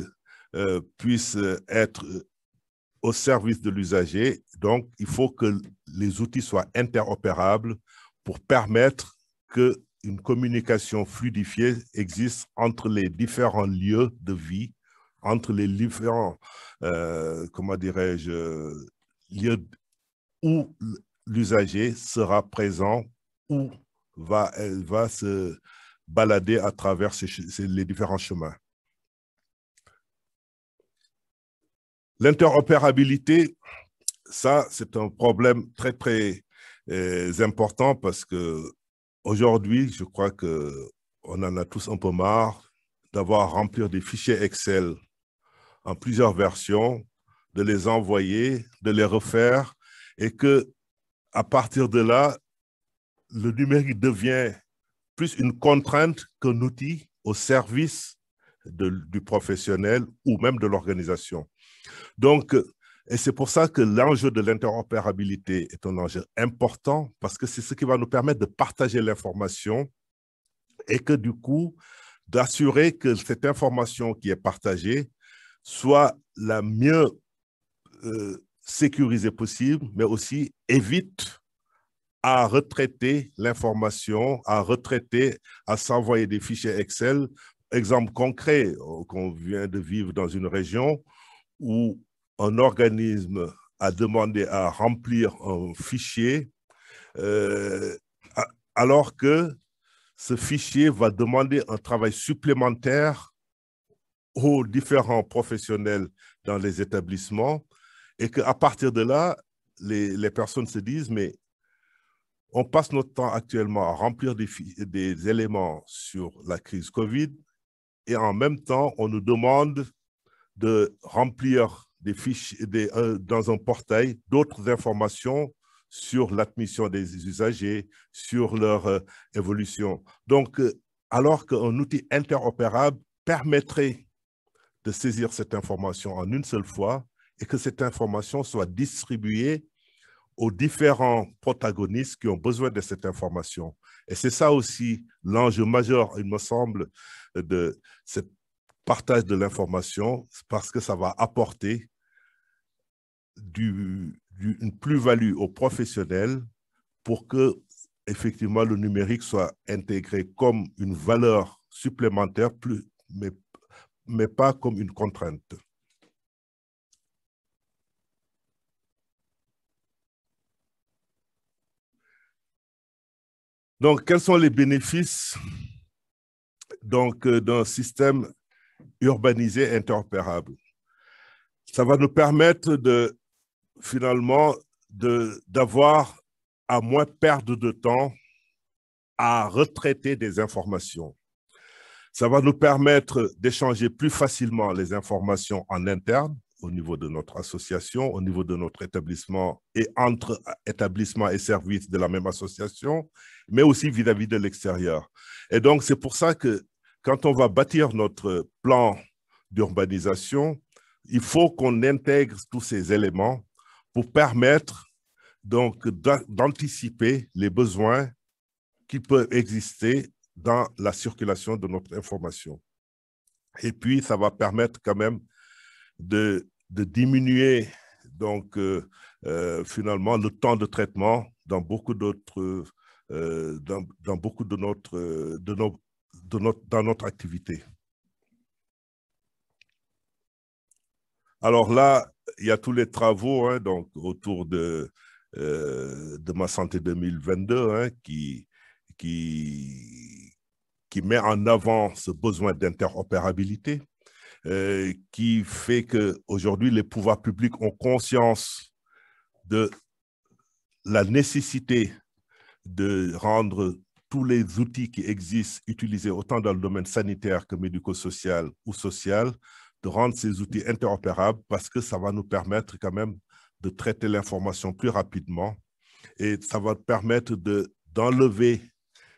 euh, puisse être euh, au service de l'usager. Donc, il faut que les outils soient interopérables pour permettre qu'une communication fluidifiée existe entre les différents lieux de vie entre les différents, euh, comment dirais-je, lieux où l'usager sera présent, où va, elle va se balader à travers les différents chemins. L'interopérabilité, ça, c'est un problème très, très euh, important parce que aujourd'hui, je crois qu'on en a tous un peu marre d'avoir remplir des fichiers Excel en plusieurs versions, de les envoyer, de les refaire, et que à partir de là, le numérique devient plus une contrainte qu'un outil au service du professionnel ou même de l'organisation. Donc, et c'est pour ça que l'enjeu de l'interopérabilité est un enjeu important parce que c'est ce qui va nous permettre de partager l'information et que du coup, d'assurer que cette information qui est partagée soit la mieux euh, sécurisée possible, mais aussi évite à retraiter l'information, à retraiter, à s'envoyer des fichiers Excel. Exemple concret euh, qu'on vient de vivre dans une région où un organisme a demandé à remplir un fichier euh, alors que ce fichier va demander un travail supplémentaire aux différents professionnels dans les établissements et qu'à partir de là, les, les, personnes se disent, mais on passe notre temps actuellement à remplir des, des éléments sur la crise Covid et en même temps, on nous demande de remplir des fiches des, euh, dans un portail d'autres informations sur l'admission des usagers, sur leur euh, évolution. Donc, euh, alors qu'un outil interopérable permettrait de saisir cette information en une seule fois et que cette information soit distribuée aux différents protagonistes qui ont besoin de cette information. Et c'est ça aussi l'enjeu majeur, il me semble, de ce partage de l'information, parce que ça va apporter du, une plus-value aux professionnels pour que, effectivement, le numérique soit intégré comme une valeur supplémentaire, plus, mais pas comme une contrainte. Donc, quels sont les bénéfices euh, d'un système urbanisé interopérable Ça va nous permettre de finalement d'avoir à moins perdre de temps à retraiter des informations. Ça va nous permettre d'échanger plus facilement les informations en interne au niveau de notre association, au niveau de notre établissement et entre établissements et services de la même association, mais aussi vis-à-vis de l'extérieur. Et donc, c'est pour ça que quand on va bâtir notre plan d'urbanisation, il faut qu'on intègre tous ces éléments pour permettre donc d'anticiper les besoins qui peuvent exister dans la circulation de notre information. Et puis, ça va permettre quand même de, diminuer donc euh, euh, finalement le temps de traitement dans beaucoup d'autres euh, dans, dans, beaucoup de notre de notre dans notre activité. Alors là, il y a tous les travaux hein, donc autour de de ma santé 2022 hein, qui qui qui met en avant ce besoin d'interopérabilité, euh, qui fait qu'aujourd'hui, les pouvoirs publics ont conscience de la nécessité de rendre tous les outils qui existent, utilisés autant dans le domaine sanitaire que médico-social ou social, de rendre ces outils interopérables parce que ça va nous permettre quand même de traiter l'information plus rapidement et ça va permettre d'enlever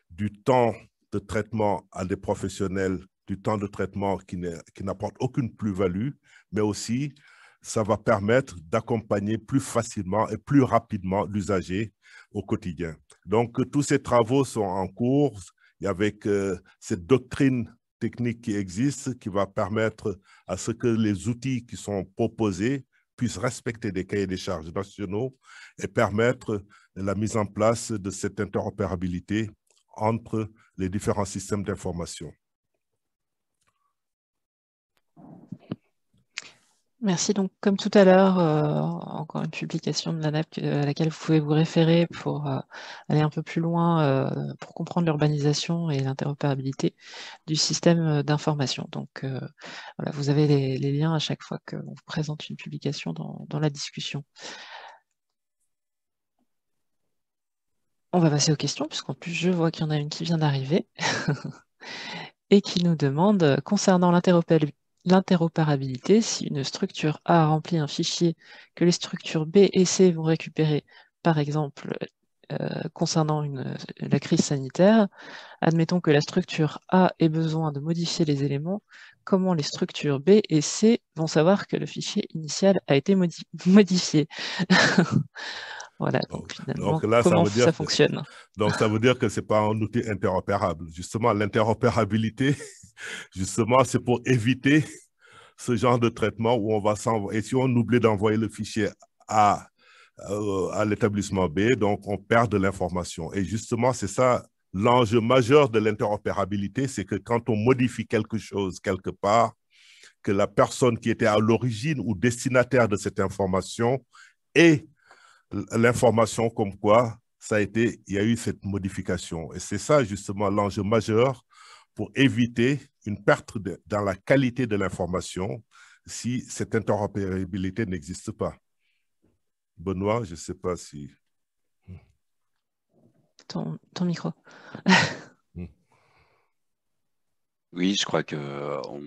du temps de traitement à des professionnels, du temps de traitement qui n'apporte aucune plus-value, mais aussi ça va permettre d'accompagner plus facilement et plus rapidement l'usager au quotidien. Donc, euh, tous ces travaux sont en cours et avec euh, cette doctrine technique qui existe, qui va permettre à ce que les outils qui sont proposés puissent respecter des cahiers des charges nationaux et permettre la mise en place de cette interopérabilité entre les différents systèmes d'information. Merci. Donc, comme tout à l'heure, euh, encore une publication de l'ANAP à laquelle vous pouvez vous référer pour euh, aller un peu plus loin, euh, pour comprendre l'urbanisation et l'interopérabilité du système d'information. Donc, voilà, vous avez les, liens à chaque fois qu'on vous présente une publication dans la discussion. On va passer aux questions, puisqu'en plus, je vois qu'il y en a une qui vient d'arriver (laughs) et qui nous demande, concernant l'interopérabilité, si une structure A remplit un fichier que les structures B et C vont récupérer, par exemple, euh, concernant la crise sanitaire, admettons que la structure A ait besoin de modifier les éléments, comment les structures B et C vont savoir que le fichier initial a été (laughs) modifié voilà. Donc, là, ça, veut dire fonctionne Donc ça veut dire que c'est pas un outil interopérable. Justement, l'interopérabilité, (laughs) justement, c'est pour éviter ce genre de traitement où on va s'envoyer. Et si on oublie d'envoyer le fichier à euh, à l'établissement B, donc on perd de l'information. Et justement, c'est ça l'enjeu majeur de l'interopérabilité, c'est que quand on modifie quelque chose quelque part, que la personne qui était à l'origine ou destinataire de cette information ait l'information comme quoi ça a été, il y a eu cette modification. Et c'est ça justement l'enjeu majeur pour éviter une perte dans la qualité de l'information si cette interopérabilité n'existe pas. Benoît, je ne sais pas si... Ton, ton micro. (laughs) oui, je crois que euh, on,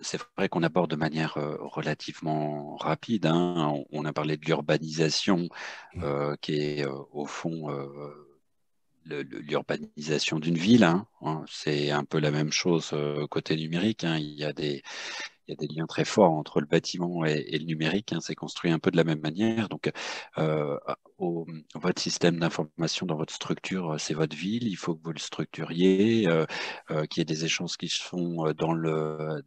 c'est vrai qu'on aborde de manière euh, relativement rapide. Hein. On, a parlé de l'urbanisation, mmh. euh, qui est euh, au fond l'urbanisation d'une ville. Hein. Hein, c'est un peu la même chose côté numérique. Il y a des, il y a des liens très forts entre le bâtiment et, le numérique. Hein, c'est construit un peu de la même manière. Donc, euh, euh, votre système d'information dans votre structure, euh, c'est votre ville. Il faut que vous le structuriez, qu'il y ait des échanges qui se font dans, le,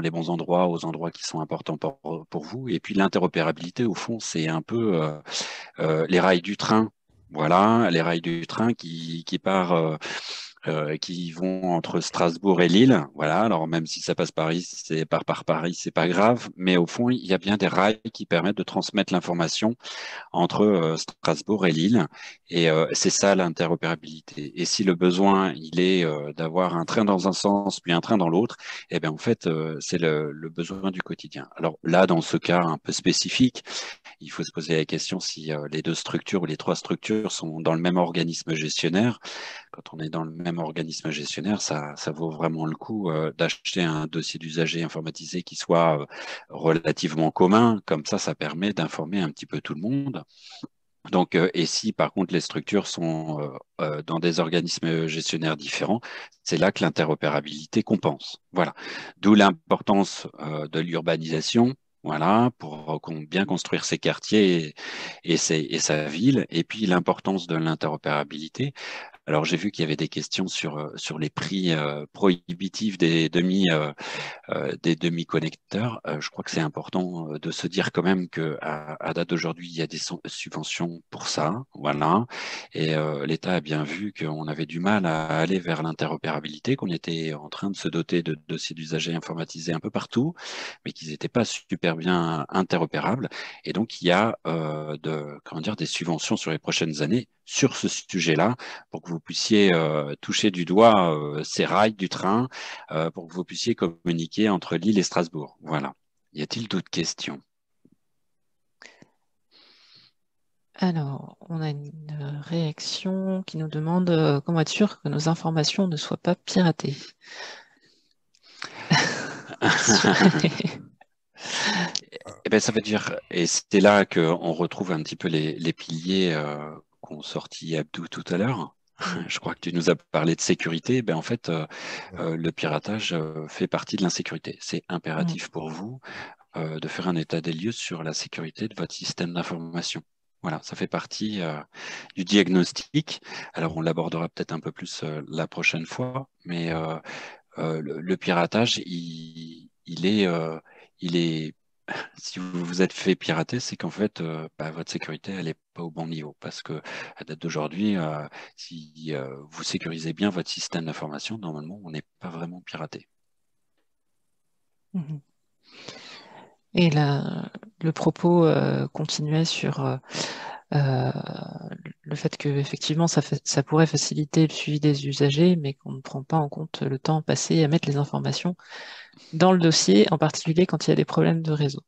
les bons endroits, aux endroits qui sont importants pour, vous. Et puis, l'interopérabilité, au fond, c'est un peu les rails du train. Voilà, les rails du train qui, qui part euh, qui vont entre Strasbourg et Lille. Voilà, alors même si ça passe Paris, c'est par, par Paris, c'est pas grave, mais au fond, il y a bien des rails qui permettent de transmettre l'information entre euh, Strasbourg et Lille. Et euh, c'est ça l'interopérabilité. Et si le besoin, il est d'avoir un train dans un sens, puis un train dans l'autre, eh bien en fait, c'est le, le, besoin du quotidien. Alors là, dans ce cas un peu spécifique, il faut se poser la question si les deux structures ou les trois structures sont dans le même organisme gestionnaire quand on est dans le même organisme gestionnaire, ça, vaut vraiment le coup euh, d'acheter un dossier d'usager informatisé qui soit euh, relativement commun. Comme ça, ça permet d'informer un petit peu tout le monde. Donc, euh, et si par contre les structures sont dans des organismes gestionnaires différents, c'est là que l'interopérabilité compense. Voilà. D'où l'importance de l'urbanisation. Voilà, pour bien construire ses quartiers et sa ville, et puis l'importance de l'interopérabilité. Alors j'ai vu qu'il y avait des questions sur, euh, sur les prix euh, prohibitifs des demi euh, des demi connecteurs. je crois que c'est important de se dire quand même qu'à date d'aujourd'hui il y a des subventions pour ça, voilà. Et l'État a bien vu qu'on avait du mal à aller vers l'interopérabilité, qu'on était en train de se doter de dossiers d'usagers informatisés un peu partout, mais qu'ils n'étaient pas super bien interopérables. Et donc il y a de comment dire des subventions sur les prochaines années sur ce sujet-là pour que vous puissiez euh, toucher du doigt euh, ces rails du train euh, pour que vous puissiez communiquer entre Lille et Strasbourg. Voilà. Y a-t-il d'autres questions Alors, on a une réaction qui nous demande comment être sûr que nos informations ne soient pas piratées. (laughs) et eh ben, ça veut dire, et c'est là qu'on retrouve un petit peu les, piliers qu'on qu'ont sorti Abdou tout à l'heure. Euh, je crois que tu nous as parlé de sécurité. Ben, en fait, euh, euh, le piratage fait partie de l'insécurité. C'est mmh. impératif pour vous de faire un état des lieux sur la sécurité de votre système d'information. Voilà, ça fait partie du diagnostic. Alors, on l'abordera peut-être un peu plus la prochaine fois, mais le, piratage, il, il est, il est si vous vous êtes fait pirater, c'est qu'en fait, euh, bah, votre sécurité, elle n'est pas au bon niveau. Parce que à date d'aujourd'hui, euh, si euh, vous sécurisez bien votre système d'information, normalement, on n'est pas vraiment piraté. Mhm. Et là, le propos continuait sur euh, le fait que effectivement ça, pourrait faciliter le suivi des usagers, mais qu'on ne prend pas en compte le temps passé à mettre les informations dans le dossier, en particulier quand il y a des problèmes de réseau.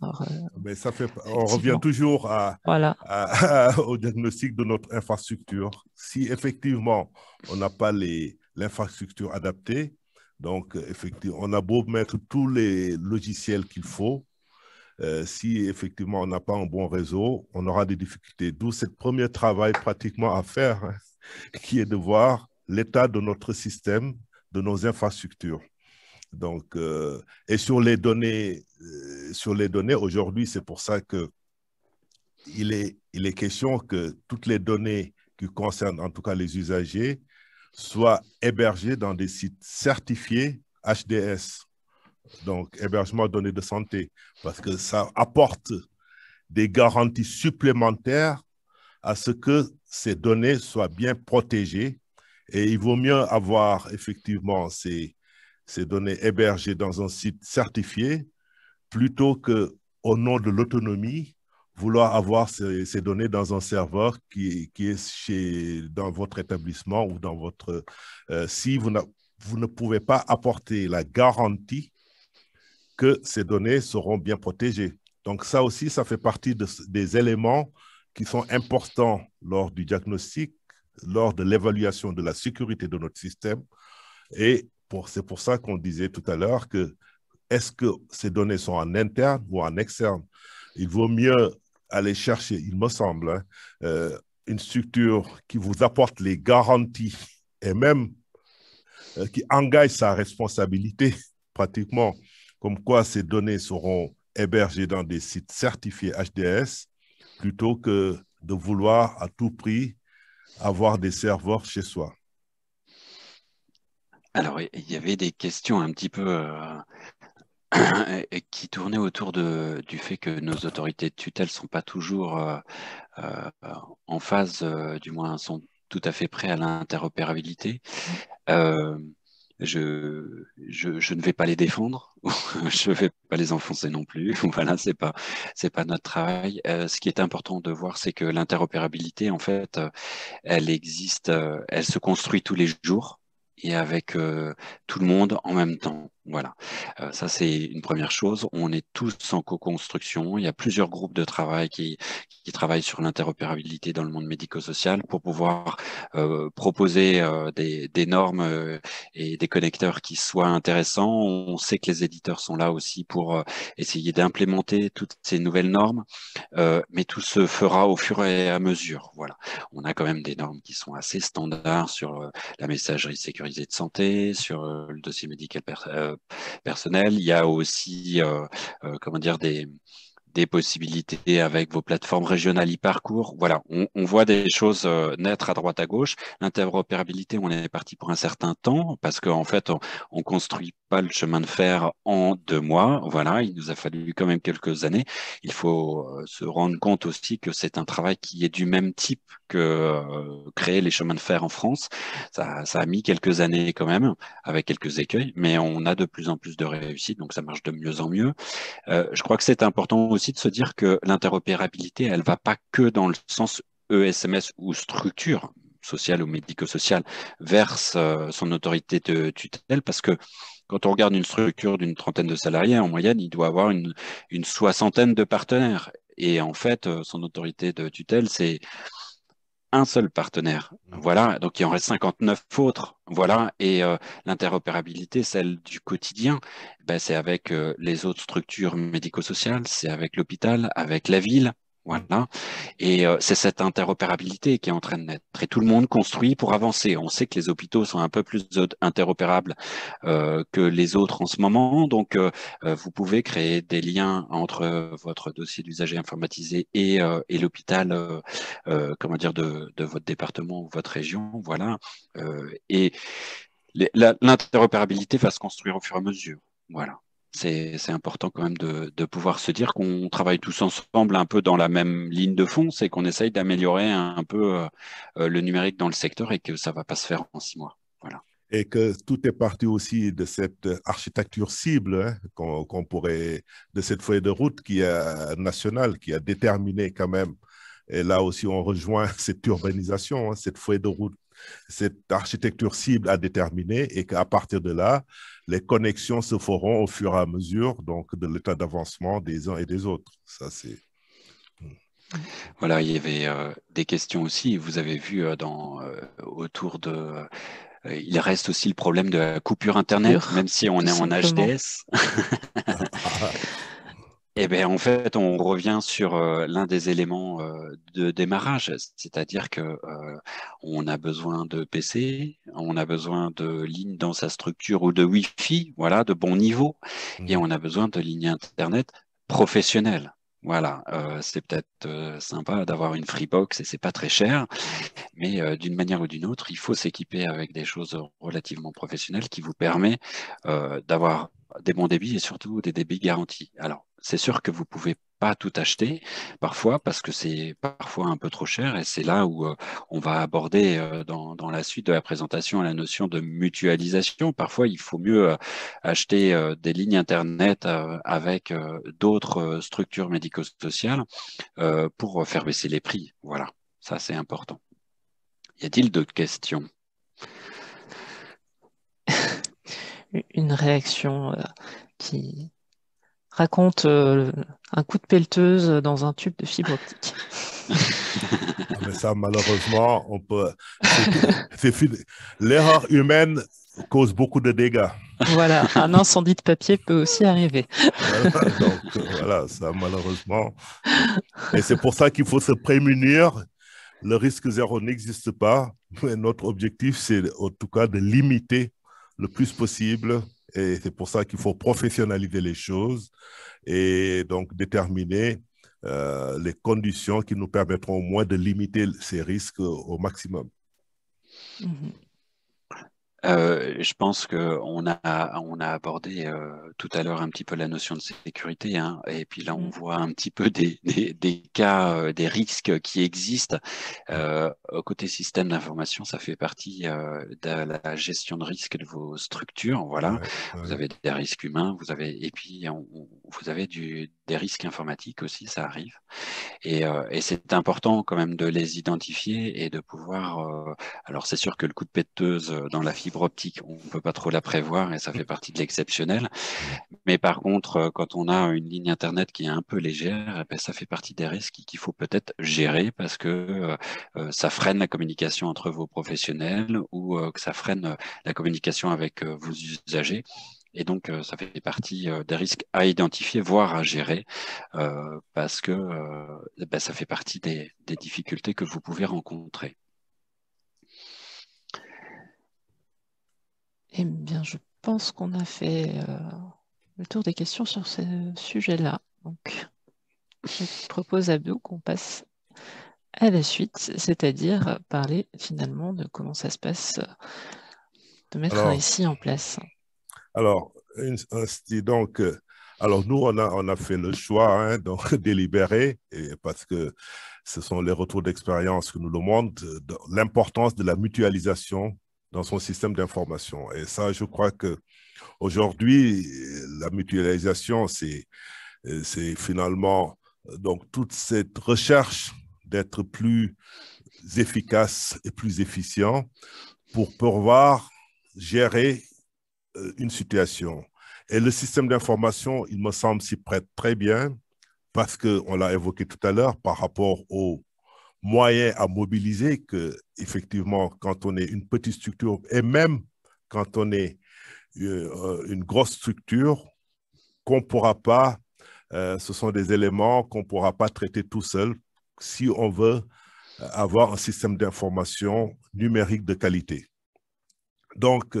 mais euh, ah ben, ça fait, on revient toujours à, (laughs) au diagnostic de notre infrastructure. Si effectivement on n'a pas l'infrastructure adaptée, donc effectivement on a beau mettre tous les logiciels qu'il faut, euh, si effectivement on n'a pas un bon réseau, on aura des difficultés. D'où ce premier travail pratiquement à faire, hein, (laughs) qui est de voir l'état de notre système, de nos infrastructures. Donc, euh, et sur les données, euh, sur les données aujourd'hui, c'est pour ça qu'il est, il est question que toutes les données qui concernent en tout cas les usagers soient hébergées dans des sites certifiés HDS donc hébergement données de santé, parce que ça apporte des garanties supplémentaires à ce que ces données soient bien protégées. Et il vaut mieux avoir effectivement ces, données hébergées dans un site certifié plutôt que, au nom de l'autonomie, vouloir avoir ces, données dans un serveur qui, est chez, dans votre établissement ou dans votre... Euh, si vous ne pouvez pas apporter la garantie que ces données seront bien protégées. Donc ça aussi, ça fait partie de, des éléments qui sont importants lors du diagnostic, lors de l'évaluation de la sécurité de notre système. Et c'est pour ça qu'on disait tout à l'heure que est-ce que ces données sont en interne ou en externe Il vaut mieux aller chercher, il me semble, hein, euh, une structure qui vous apporte les garanties et même euh, qui engage sa responsabilité pratiquement comme quoi ces données seront hébergées dans des sites certifiés HDS plutôt que de vouloir à tout prix avoir des serveurs chez soi. Alors, il y avait des questions un petit peu euh, (coughs) qui tournaient autour du fait que nos autorités de tutelle ne sont pas toujours euh, euh, en phase, du moins sont tout à fait prêts à l'interopérabilité je, je, ne vais pas les défendre, (laughs) je ne vais pas les enfoncer non plus. (laughs) Voilà, c'est pas pas notre travail. Euh, ce qui est important de voir, c'est que l'interopérabilité, en fait, euh, elle existe, euh, elle se construit tous les jours et avec tout le monde en même temps. Voilà, euh, ça c'est une première chose. On est tous en co-construction. Il y a plusieurs groupes de travail qui, travaillent sur l'interopérabilité dans le monde médico-social pour pouvoir euh, proposer euh, des, des, normes et des connecteurs qui soient intéressants. On sait que les éditeurs sont là aussi pour essayer d'implémenter toutes ces nouvelles normes, mais tout se fera au fur et à mesure. Voilà, on a quand même des normes qui sont assez standards sur la messagerie sécurisée de santé, sur le dossier médical personnel personnel. Il y a aussi, euh, euh, comment dire, des, des possibilités avec vos plateformes régionales e-parcours. Voilà, on, voit des choses euh, naître à droite à gauche. L'interopérabilité, on est parti pour un certain temps parce qu'en fait, on, construit pas le chemin de fer en deux mois. Voilà, il nous a fallu quand même quelques années. Il faut euh, se rendre compte aussi que c'est un travail qui est du même type que euh, créer les chemins de fer en France. Ça, a mis quelques années quand même, avec quelques écueils, mais on a de plus en plus de réussite, donc ça marche de mieux en mieux. Euh, je crois que c'est important aussi de se dire que l'interopérabilité, elle ne va pas que dans le sens ESMS ou structure sociale ou médico-sociale vers son autorité de tutelle, parce que quand on regarde une structure d'une trentaine de salariés, en moyenne, il doit avoir une, soixantaine de partenaires. Et en fait, euh, son autorité de tutelle, c'est un seul partenaire. Ah. Voilà, donc il en reste 59 autres. Voilà, et euh, l'interopérabilité, celle du quotidien, ben, c'est avec euh, les autres structures médico-sociales, c'est avec l'hôpital, avec la ville, voilà. Et euh, c'est cette interopérabilité qui est en train de naître. Et tout le monde construit pour avancer. On sait que les hôpitaux sont un peu plus interopérables euh, que les autres en ce moment. Donc, euh, vous pouvez créer des liens entre votre dossier d'usager informatisé et, l'hôpital, comment dire, de, de, votre département ou votre région. Voilà. et l'interopérabilité va se construire au fur et à mesure. Voilà c'est important quand même de, pouvoir se dire qu'on travaille tous ensemble un peu dans la même ligne de fond, c'est qu'on essaye d'améliorer un, peu euh, euh, le numérique dans le secteur et que ça ne va pas se faire en six mois. Voilà. Et que tout est parti aussi de cette architecture cible hein, qu'on pourrait, de cette feuille de route qui est nationale, qui a déterminé quand même. Et là aussi, on rejoint (laughs) cette urbanisation, hein, cette feuille de route cette architecture cible à déterminer et qu'à partir de là, les connexions se feront au fur et à mesure donc, de l'état d'avancement des uns et des autres. Ça, c'est. Voilà, il y avait euh, des questions aussi. Vous avez vu euh, dans, euh, autour de. il reste aussi le problème de la coupure Internet, même si on est en HDS. (laughs) Eh bien, en fait, on revient sur euh, l'un des éléments euh, de démarrage, c'est-à-dire que euh, on a besoin de PC, on a besoin de lignes dans sa structure ou de Wi-Fi, voilà, de bon niveau, et mm. on a besoin de lignes internet professionnelles. Voilà, c'est peut-être sympa d'avoir une Freebox et c'est pas très cher, mais d'une manière ou d'une autre, il faut s'équiper avec des choses relativement professionnelles qui vous permet d'avoir des bons débits et surtout des débits garantis. Alors, c'est sûr que vous pouvez pas tout acheter parfois parce que c'est parfois un peu trop cher et c'est là où euh, on va aborder euh, dans, la suite de la présentation la notion de mutualisation. Parfois, il faut mieux euh, acheter des lignes Internet avec d'autres structures médico-sociales pour faire baisser les prix. Voilà, ça c'est important. Y a-t-il d'autres questions une réaction euh, qui raconte euh, un coup de pelleteuse dans un tube de fibre optique. Ah, mais ça, malheureusement, on peut. L'erreur humaine cause beaucoup de dégâts. Voilà, un incendie de papier peut aussi arriver. donc, voilà, ça, malheureusement. Et c'est pour ça qu'il faut se prémunir. Le risque zéro n'existe pas. Mais notre objectif, c'est en tout cas de limiter le plus possible. Et c'est pour ça qu'il faut professionnaliser les choses et donc déterminer euh, les conditions qui nous permettront au moins de limiter ces risques au maximum. Mm-hmm. Euh, je pense qu'on a, on a abordé euh, tout à l'heure un petit peu la notion de sécurité, hein, et puis là on mmh. voit un petit peu (laughs) des, des, des cas, euh, des risques qui existent. côté système d'information, ça fait partie de la gestion de risque de vos structures. Voilà, vous avez des risques humains, vous avez et puis vous avez du, des risques informatiques aussi, ça arrive. Euh, et, c'est important quand même de les identifier et de pouvoir. Euh, alors c'est sûr que le coup de pèteuse euh, dans la fibre optique, on ne peut pas trop la prévoir et ça fait partie de l'exceptionnel. Mais par contre, quand on a une ligne internet qui est un peu légère, eh ben, ça fait partie des risques qu'il faut peut-être gérer parce que ça freine la communication entre vos professionnels ou que ça freine la communication avec vos usagers. Et donc, euh, ça fait partie euh, des risques à identifier, voire à gérer, euh, parce que bah, ça fait partie des, difficultés que vous pouvez rencontrer. Eh bien, je pense qu'on a fait le tour des questions sur ce sujet-là. Donc, je propose à Bou qu'on passe à la suite, c'est-à-dire parler finalement de comment ça se passe de mettre un ICI en place. Alors, donc, euh, alors nous, on a, on a fait le choix hein, donc, (laughs) délibéré, parce que ce sont les retours d'expérience que nous le montrent euh, l'importance de la mutualisation dans son système d'information. Et ça, je crois que aujourd'hui, la mutualisation, c'est euh, finalement donc toute cette recherche d'être plus efficace et plus efficient pour pouvoir gérer euh, une situation. Et le système d'information, il me semble, s'y prête très bien parce qu'on l'a évoqué tout à l'heure par rapport aux moyens à mobiliser que, effectivement, quand on est une petite structure et même quand on est euh, une grosse structure, qu'on ne pourra pas, euh, ce sont des éléments qu'on ne pourra pas traiter tout seul si on veut avoir un système d'information numérique de qualité. Donc,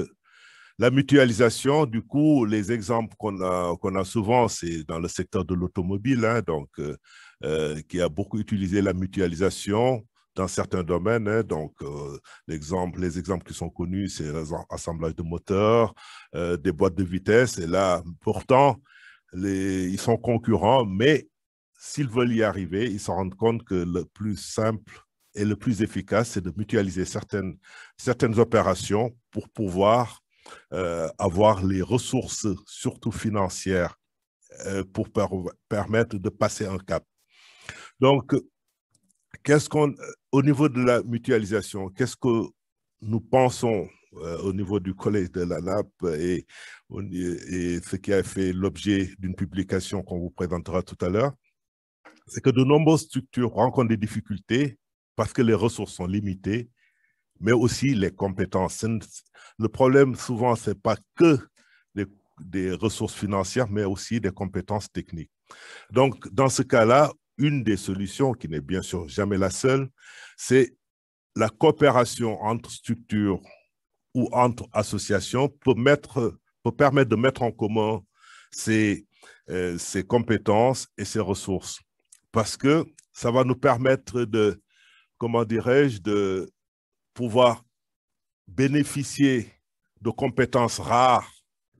la mutualisation, du coup, les exemples qu'on a, souvent, c'est dans le secteur de l'automobile, hein, donc, euh, euh, qui a beaucoup utilisé la mutualisation dans certains domaines. Hein, donc, euh, les exemples qui sont connus, c'est l'assemblage de moteurs, des boîtes de vitesse. Et là, pourtant, ils sont concurrents, mais s'ils veulent y arriver, ils se rendent compte que le plus simple et le plus efficace, c'est de mutualiser certaines, certaines opérations pour pouvoir euh, avoir les ressources, surtout financières, euh, pour permettre de passer un cap. Donc, qu'est-ce qu'on, au niveau de la mutualisation, qu'est-ce que nous pensons euh, au niveau du collège de la NAP et ce qui a fait l'objet d'une publication qu'on vous présentera tout à l'heure, c'est que de nombreuses structures rencontrent des difficultés parce que les ressources sont limitées mais aussi les compétences. Le problème, souvent, ce n'est pas que des, ressources financières, mais aussi des compétences techniques. Donc, dans ce cas-là, une des solutions, qui n'est bien sûr jamais la seule, c'est la coopération entre structures ou entre associations pour, mettre, permettre de mettre en commun ces, euh, ces compétences et ces ressources. Parce que ça va nous permettre de, comment dirais-je, de pouvoir bénéficier de compétences rares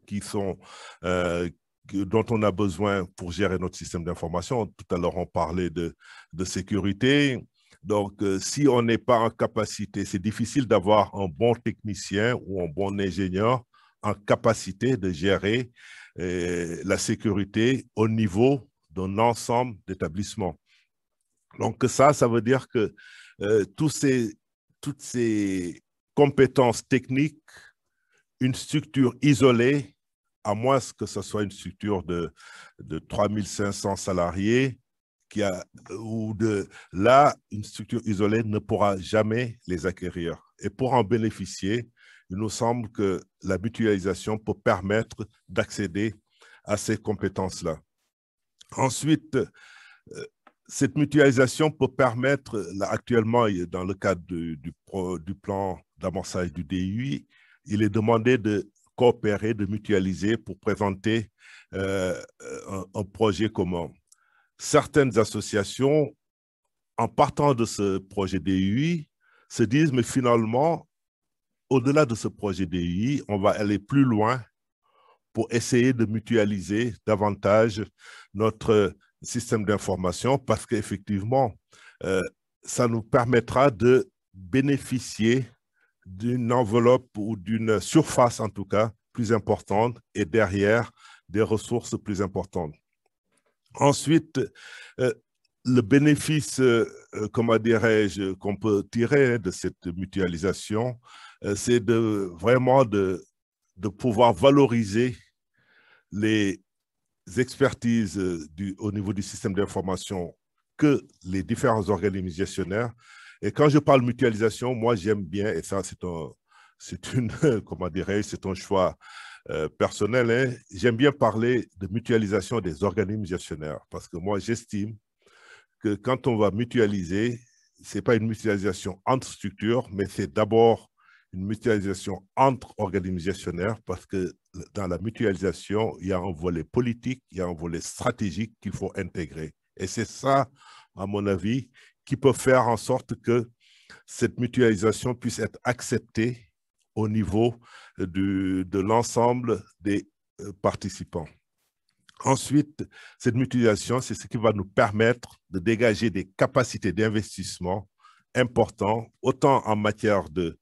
qui sont, euh, dont on a besoin pour gérer notre système d'information. Tout à l'heure, on parlait de, de sécurité. Donc, euh, si on n'est pas en capacité, c'est difficile d'avoir un bon technicien ou un bon ingénieur en capacité de gérer euh, la sécurité au niveau d'un ensemble d'établissements. Donc, ça, ça veut dire que tous ces toutes ces compétences techniques, une structure isolée, à moins que ce soit une structure de, de 3500 salariés, qui a, ou de là, une structure isolée ne pourra jamais les acquérir. Et pour en bénéficier, il nous semble que la mutualisation peut permettre d'accéder à ces compétences-là. Ensuite, euh, cette mutualisation peut permettre, actuellement, dans le cadre du, plan d'amorçage du DUI, il est demandé de coopérer, de mutualiser pour présenter euh, un, projet commun. Certaines associations, en partant de ce projet DUI, se disent, mais finalement, au-delà de ce projet DUI, on va aller plus loin pour essayer de mutualiser davantage notre système d'information parce qu'effectivement, euh, ça nous permettra de bénéficier d'une enveloppe ou d'une surface en tout cas plus importante et derrière des ressources plus importantes. Ensuite, euh, le bénéfice, euh, comment dirais-je, qu'on peut tirer de cette mutualisation, c'est de vraiment de, de pouvoir valoriser les expertises euh, du, au niveau du système d'information que les différents organismes gestionnaires. Et quand je parle mutualisation, moi j'aime bien, et ça c'est un, c'est une, (laughs) comment dirais c'est un choix euh, personnel. Hein. J'aime bien parler de mutualisation des organismes gestionnaires parce que moi j'estime que quand on va mutualiser, c'est pas une mutualisation entre structures, mais c'est d'abord mutualisation entre organisationnaires parce que dans la mutualisation, il y a un volet politique, il y a un volet stratégique qu'il faut intégrer. Et c'est ça, à mon avis, qui peut faire en sorte que cette mutualisation puisse être acceptée au niveau de l'ensemble des euh, participants. Ensuite, cette mutualisation, c'est ce qui va nous permettre de dégager des capacités d'investissement importantes, autant en matière de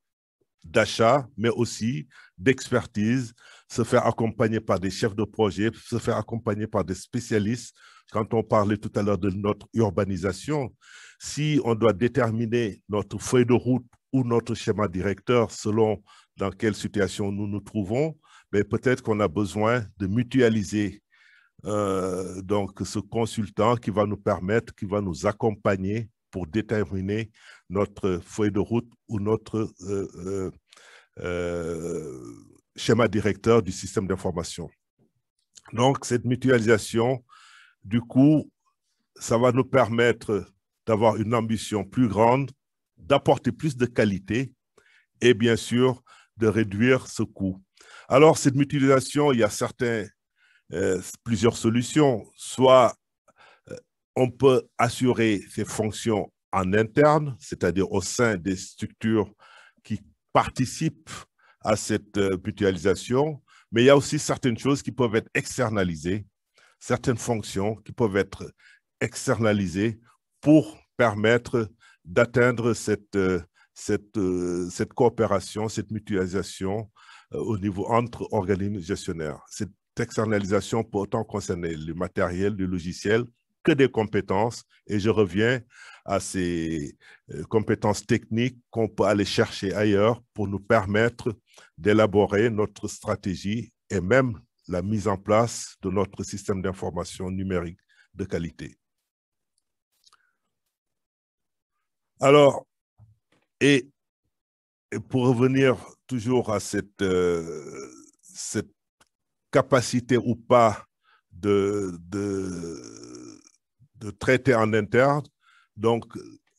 d'achat, mais aussi d'expertise, se faire accompagner par des chefs de projet, se faire accompagner par des spécialistes. Quand on parlait tout à l'heure de notre urbanisation, si on doit déterminer notre feuille de route ou notre schéma directeur selon dans quelle situation nous nous trouvons, mais peut-être qu'on a besoin de mutualiser euh, donc ce consultant qui va nous permettre, qui va nous accompagner pour déterminer notre feuille de route ou notre euh, euh, euh, schéma directeur du système d'information. Donc, cette mutualisation, du coup, ça va nous permettre d'avoir une ambition plus grande, d'apporter plus de qualité et bien sûr de réduire ce coût. Alors, cette mutualisation, il y a certains, plusieurs solutions. Soit on peut assurer ces fonctions en interne, c'est-à-dire au sein des structures qui participent à cette euh, mutualisation, mais il y a aussi certaines choses qui peuvent être externalisées, certaines fonctions qui peuvent être externalisées pour permettre d'atteindre cette, euh, cette, euh, cette coopération, cette mutualisation au niveau entre organismes gestionnaires. Cette externalisation peut autant concerner le matériel, le logiciel, que des compétences. Et je reviens à ces euh, compétences techniques qu'on peut aller chercher ailleurs pour nous permettre d'élaborer notre stratégie et même la mise en place de notre système d'information numérique de qualité. Alors, et, pour revenir toujours à cette, euh, cette capacité ou pas de traiter en interne. Donc,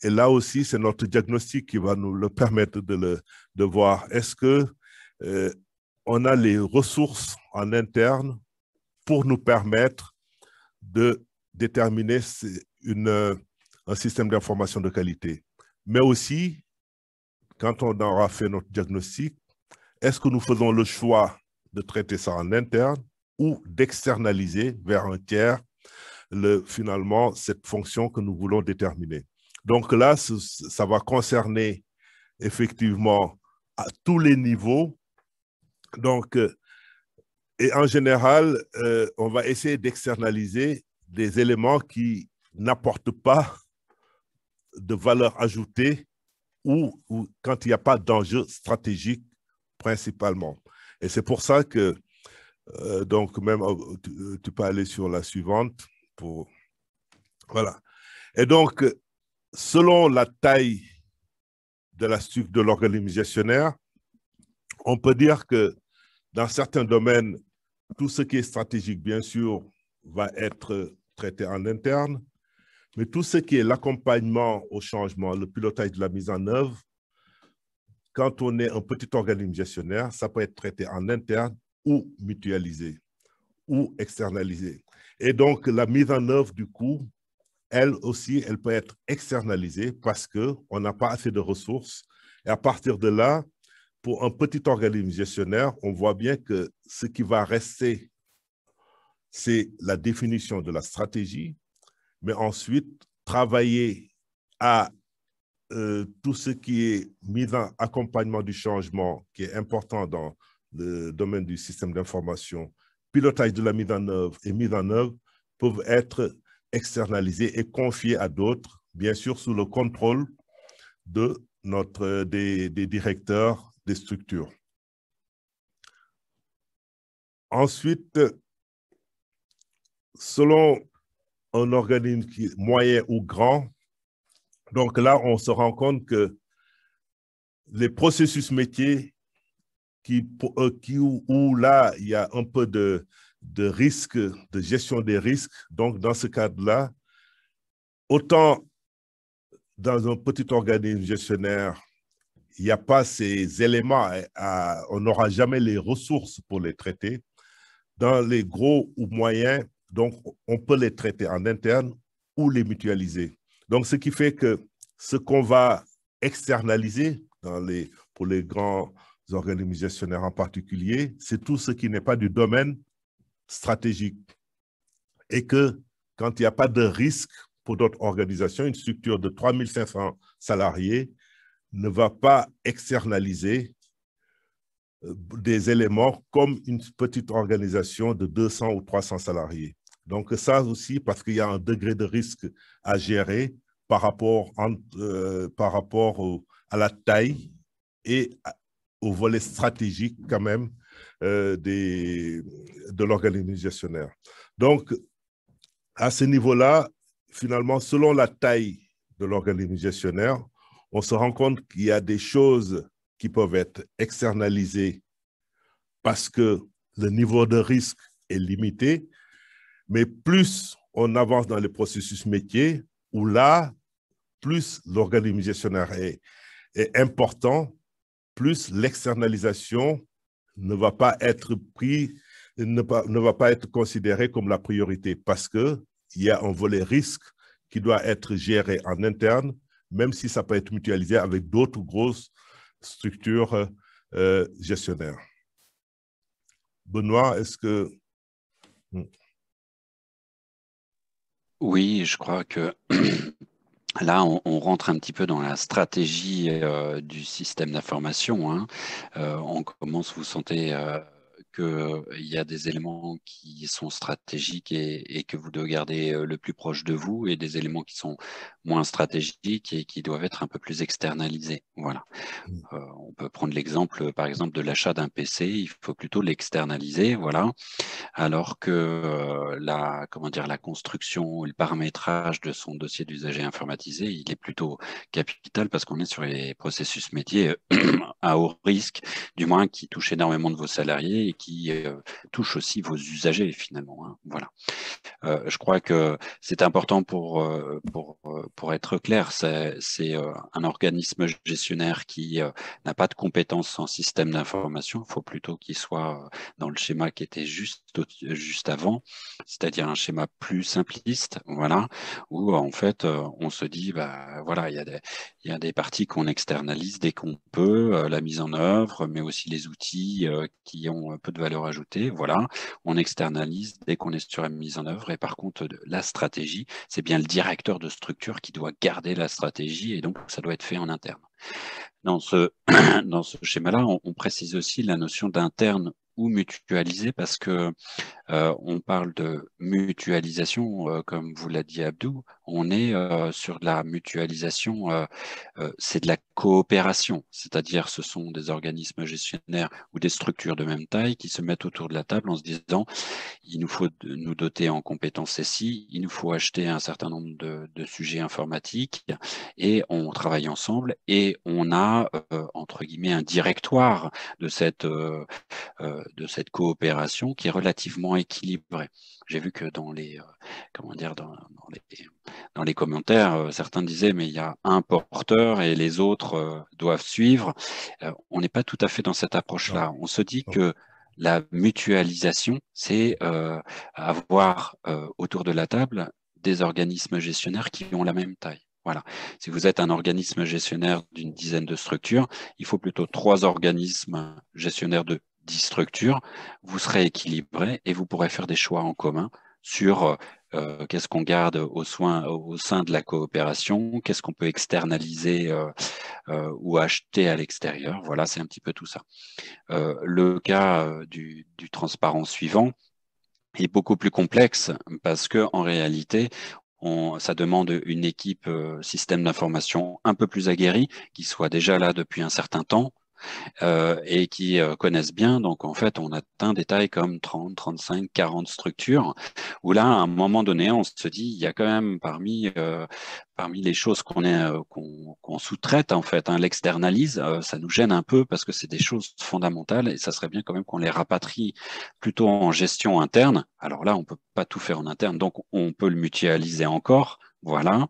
et là aussi, c'est notre diagnostic qui va nous le permettre de, le, de voir est-ce que euh, on a les ressources en interne pour nous permettre de déterminer une, un système d'information de qualité. Mais aussi, quand on aura fait notre diagnostic, est-ce que nous faisons le choix de traiter ça en interne ou d'externaliser vers un tiers le, finalement cette fonction que nous voulons déterminer. Donc là, ça va concerner effectivement à tous les niveaux. Donc, euh, et en général, euh, on va essayer d'externaliser des éléments qui n'apportent pas de valeur ajoutée ou, quand il n'y a pas d'enjeu stratégique principalement. Et c'est pour ça que, euh, donc même, tu, peux aller sur la suivante. Voilà. Et donc, selon la taille de la structure de l'organisme gestionnaire, on peut dire que dans certains domaines, tout ce qui est stratégique, bien sûr, va être traité en interne, mais tout ce qui est l'accompagnement au changement, le pilotage de la mise en œuvre, quand on est un petit organisme gestionnaire, ça peut être traité en interne ou mutualisé ou externalisé. Et donc, la mise en œuvre du coup, elle aussi, elle peut être externalisée parce qu'on n'a pas assez de ressources. Et à partir de là, pour un petit organisme gestionnaire, on voit bien que ce qui va rester, c'est la définition de la stratégie, mais ensuite, travailler à euh, tout ce qui est mis en accompagnement du changement, qui est important dans le domaine du système d'information pilotage de la mise en œuvre et mise en œuvre peuvent être externalisés et confiés à d'autres, bien sûr sous le contrôle de notre, des, des directeurs des structures. Ensuite, selon un organisme moyen ou grand, donc là, on se rend compte que les processus métiers qui, où, euh, là, il y a un peu de, risque, de gestion des risques. Donc, dans ce cadre-là, autant dans un petit organisme gestionnaire, il n'y a pas ces éléments, on n'aura jamais les ressources pour les traiter. Dans les gros ou moyens, donc on peut les traiter en interne ou les mutualiser. Donc, ce qui fait que ce qu'on va externaliser dans les, pour les grands organisationnaires en particulier, c'est tout ce qui n'est pas du domaine stratégique. Et que quand il n'y a pas de risque pour d'autres organisations, une structure de 3500 salariés ne va pas externaliser euh, des éléments comme une petite organisation de 200 ou 300 salariés. Donc ça aussi, parce qu'il y a un degré de risque à gérer par rapport, euh, par rapport à la taille et à, au volet stratégique quand même euh, des, de l'organisationnaire Donc, à ce niveau-là, finalement, selon la taille de l'organisationnaire on se rend compte qu'il y a des choses qui peuvent être externalisées parce que le niveau de risque est limité, mais plus on avance dans les processus métiers, où là, plus l'organisationnaire est, est important, plus l'externalisation ne va pas être pris, ne, ne va pas être considérée comme la priorité parce qu'il y a un volet risque qui doit être géré en interne, même si ça peut être mutualisé avec d'autres grosses structures euh, gestionnaires. Benoît, est-ce que... Oui, je crois que (clears throat) Là, on, rentre un petit peu dans la stratégie euh, du système d'information. Hein. Euh, on commence, vous sentez euh, euh, il y a des éléments qui sont stratégiques et, que vous devez garder euh, le plus proche de vous et des éléments qui sont moins stratégiques et qui doivent être un peu plus externalisés. Voilà. Mmh. Euh, on peut prendre l'exemple, par exemple, de l'achat d'un PC. Il faut plutôt l'externaliser, voilà. Alors que la, comment dire, la construction et le paramétrage de son dossier d'usager informatisé, il est plutôt capital parce qu'on est sur les processus métiers (clears throat) à haut risque, du moins qui touchent énormément de vos salariés et qui qui euh, touche aussi vos usagers finalement. Hein. Voilà. Euh, je crois que c'est important pour, euh, pour, pour être clair, c'est un organisme gestionnaire qui n'a pas de compétences en système d'information. Il faut plutôt qu'il soit dans le schéma qui était juste, juste avant, c'est-à-dire un schéma plus simpliste, voilà, où en fait on se dit, bah, voilà, il y a des, il y a des parties qu'on externalise dès qu'on peut, la mise en œuvre, mais aussi les outils qui ont peu de valeur ajoutée, voilà, on externalise dès qu'on est sur la mise en œuvre. Et par contre, la stratégie, c'est bien le directeur de structure qui doit garder la stratégie et donc ça doit être fait en interne. Dans ce, (clears throat) dans ce schéma-là, on, on, précise aussi la notion d'interne ou mutualiser parce que euh, on parle de mutualisation, euh, comme vous l'a dit Abdou, on est euh, sur de la mutualisation, c'est de la coopération, c'est-à-dire ce sont des organismes gestionnaires ou des structures de même taille qui se mettent autour de la table en se disant il nous faut nous doter en compétences SI, il nous faut acheter un certain nombre de, de sujets informatiques et on travaille ensemble et on a entre guillemets un directoire de cette de cette coopération qui est relativement équilibrée. J'ai vu que dans les, euh, comment dire, dans, dans, les, commentaires, euh, certains disaient mais il y a un porteur et les autres euh, doivent suivre. on n'est pas tout à fait dans cette approche-là. On se dit que la mutualisation, c'est avoir autour de la table des organismes gestionnaires qui ont la même taille. Voilà. Si vous êtes un organisme gestionnaire d'une dizaine de structures, il faut plutôt trois organismes gestionnaires de dix structures, vous serez équilibré et vous pourrez faire des choix en commun sur euh, euh, qu'est-ce qu'on garde au, au sein de la coopération, qu'est-ce qu'on peut externaliser euh, ou acheter à l'extérieur. Voilà, c'est un petit peu tout ça. le cas du, transparent suivant est beaucoup plus complexe parce que en réalité, ça demande une équipe système d'information un peu plus aguerrie qui soit déjà là depuis un certain temps, euh, et qui euh, connaissent bien. Donc, en fait, on atteint des tailles comme 30, 35, 40 structures, où là, à un moment donné, on se dit, il y a quand même parmi, euh, parmi les choses qu'on sous-traite, en fait, hein, l'externalise, ça nous gêne un peu parce que c'est des choses fondamentales et ça serait bien quand même qu'on les rapatrie plutôt en gestion interne. Alors là, on peut pas tout faire en interne, donc on peut le mutualiser encore. Voilà.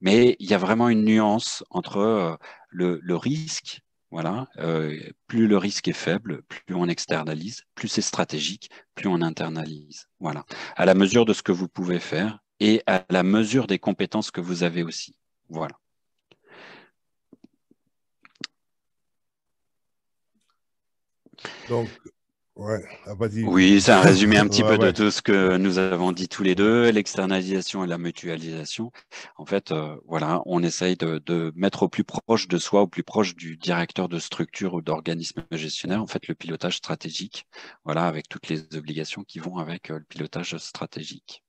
Mais il y a vraiment une nuance entre le, le risque voilà, euh, plus le risque est faible, plus on externalise, plus c'est stratégique, plus on internalise. Voilà, à la mesure de ce que vous pouvez faire et à la mesure des compétences que vous avez aussi. Voilà. Donc, oui, c'est un résumé un petit peu de tout ce que nous avons dit tous les deux, l'externalisation et la mutualisation. En fait, euh, voilà, on essaye de, mettre au plus proche de soi, au plus proche du directeur de structure ou d'organisme gestionnaire, en fait, le pilotage stratégique, voilà, avec toutes les obligations qui vont avec euh, le pilotage stratégique.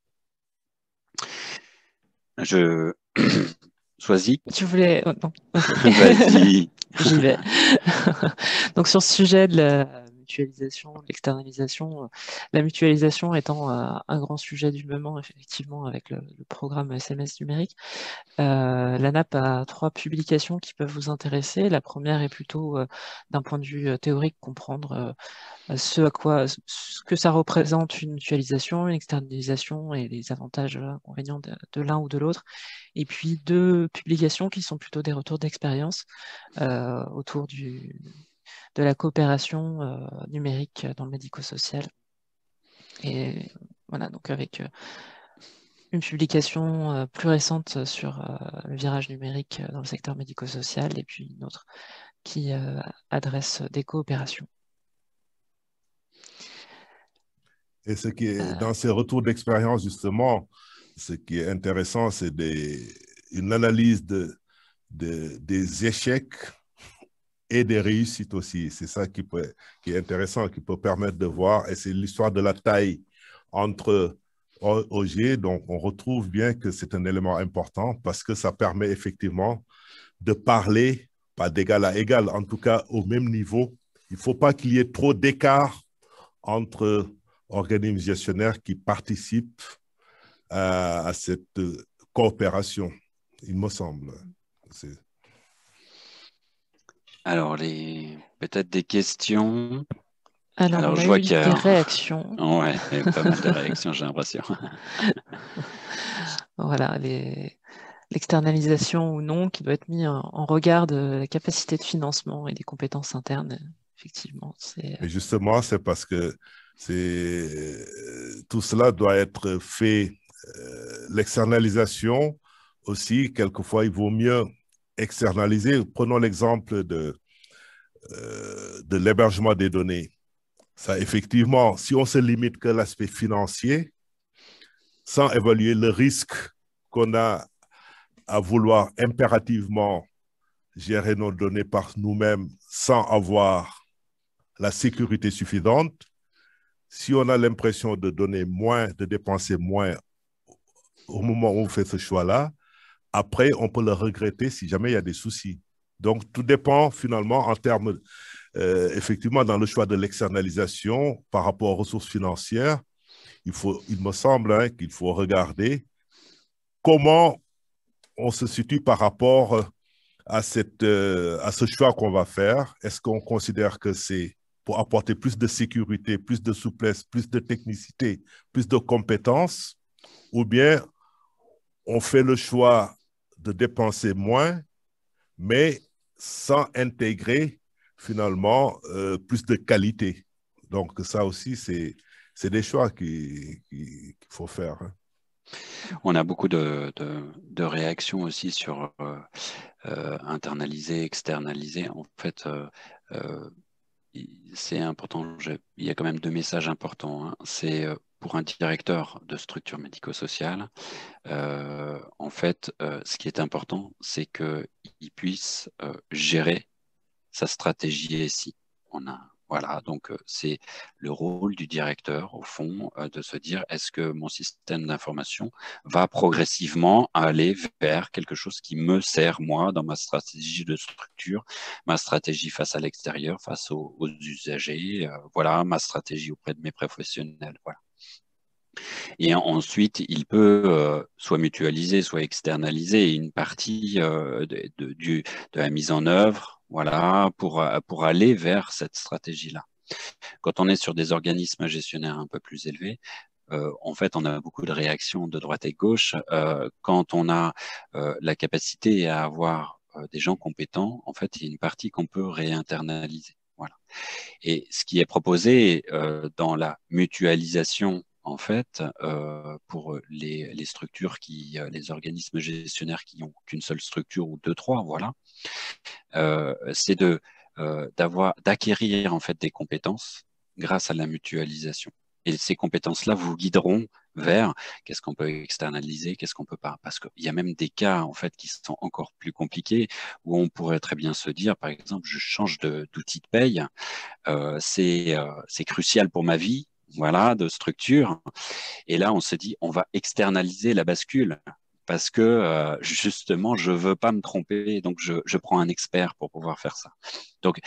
Je. (coughs) choisis... Tu voulais. Oh, y (laughs) (laughs) (laughs) Donc, sur ce sujet de la mutualisation, l'externalisation. Euh, la mutualisation étant euh, un grand sujet du moment, effectivement, avec le, programme SMS numérique. Euh, la L'ANAP a trois publications qui peuvent vous intéresser. La première est plutôt, d'un point de vue théorique, comprendre ce à quoi, ce que ça représente une mutualisation, une externalisation et les avantages, inconvénients de, l'un ou de l'autre. Et puis deux publications qui sont plutôt des retours d'expérience autour du, de la coopération euh, numérique euh, dans le médico-social. Et voilà, donc avec euh, une publication plus récente sur le virage numérique dans le secteur médico-social et puis une autre qui adresse des coopérations. Et ce qui est, dans ces retours d'expérience, justement, ce qui est intéressant, c'est une analyse de, des échecs et des réussites aussi. C'est ça qui, qui est intéressant, qui peut permettre de voir. Et c'est l'histoire de la taille entre OG, Donc, on retrouve bien que c'est un élément important parce que ça permet effectivement de parler, pas d'égal à égal, en tout cas au même niveau. Il ne faut pas qu'il y ait trop d'écart entre organismes gestionnaires qui participent à, à cette euh, coopération, il me semble. C'est alors, les... peut-être des questions ah alors, je vois qu'il y a des réactions. (laughs) Oui, pas mal de réactions, j'ai l'impression. (laughs) voilà, l'externalisation ou non qui doit être mise en regard de la capacité de financement et des compétences internes, effectivement. Euh, justement, c'est parce que euh, tout cela doit être fait. Euh, l'externalisation aussi, quelquefois, il vaut mieux externaliser. Prenons l'exemple de, euh, de l'hébergement des données. Ça, effectivement, si on se limite que l'aspect financier, sans évaluer le risque qu'on a à vouloir impérativement gérer nos données par nous-mêmes sans avoir la sécurité suffisante, si on a l'impression de donner moins, de dépenser moins au moment où on fait ce choix-là, après, on peut le regretter si jamais il y a des soucis. Donc, tout dépend finalement en termes, euh, effectivement, dans le choix de l'externalisation par rapport aux ressources financières. Il, faut, il me semble hein, qu'il faut regarder comment on se situe par rapport euh, à, cette, euh, à ce choix qu'on va faire. Est-ce qu'on considère que c'est pour apporter plus de sécurité, plus de souplesse, plus de technicité, plus de compétences, ou bien on fait le choix de dépenser moins, mais sans intégrer finalement euh, plus de qualité. Donc ça aussi, c'est des choix qu'il faut faire. Hein. On a beaucoup de, réactions aussi sur euh, euh, internaliser, externaliser. En fait, c'est important, il y a quand même deux messages importants. Hein. C'est pour un directeur de structure médico-sociale, euh, en fait, euh, ce qui est important, c'est qu'il puisse euh, gérer sa stratégie SI. On a, voilà, donc c'est le rôle du directeur, au fond, de se dire est-ce que mon système d'information va progressivement aller vers quelque chose qui me sert, moi, dans ma stratégie de structure, ma stratégie face à l'extérieur, face aux, aux usagers, voilà, ma stratégie auprès de mes professionnels. Voilà. Et ensuite, il peut euh, soit mutualiser, soit externaliser une partie euh, de, du, de, la mise en œuvre voilà, pour, euh, pour aller vers cette stratégie-là. Quand on est sur des organismes gestionnaires un peu plus élevés, en fait, on a beaucoup de réactions de droite et gauche. quand on a la capacité à avoir des gens compétents, en fait, il y a une partie qu'on peut réinternaliser. Voilà. Et ce qui est proposé dans la mutualisation en fait, euh, pour les, structures qui, euh, les organismes gestionnaires qui n'ont qu'une seule structure ou deux, trois, voilà, euh, c'est de d'acquérir en fait des compétences grâce à la mutualisation. Et ces compétences-là vous guideront vers qu'est-ce qu'on peut externaliser, qu'est-ce qu'on peut pas. Parce qu'il y a même des cas en fait qui sont encore plus compliqués où on pourrait très bien se dire, par exemple, je change d'outil de, de, paye, c'est crucial pour ma vie, voilà, de structure. Et là, on se dit, on va externaliser la bascule parce que euh, justement, je ne veux pas me tromper, donc je, prends un expert pour pouvoir faire ça. Donc,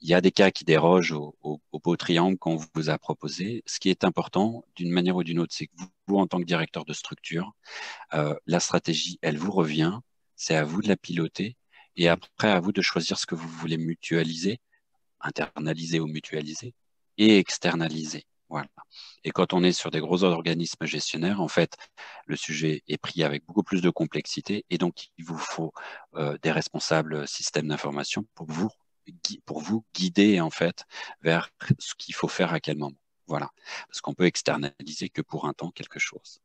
il y a des cas qui dérogent au, beau triangle qu'on vous a proposé. Ce qui est important, d'une manière ou d'une autre, c'est que vous, en tant que directeur de structure, euh, la stratégie, elle vous revient, c'est à vous de la piloter, et après, à vous de choisir ce que vous voulez mutualiser, internaliser ou mutualiser, et externaliser. Voilà. Et quand on est sur des gros organismes gestionnaires, en fait, le sujet est pris avec beaucoup plus de complexité et donc il vous faut euh, des responsables euh, systèmes d'information pour vous, pour vous guider en fait vers ce qu'il faut faire à quel moment. Voilà. Parce qu'on peut externaliser que pour un temps quelque chose.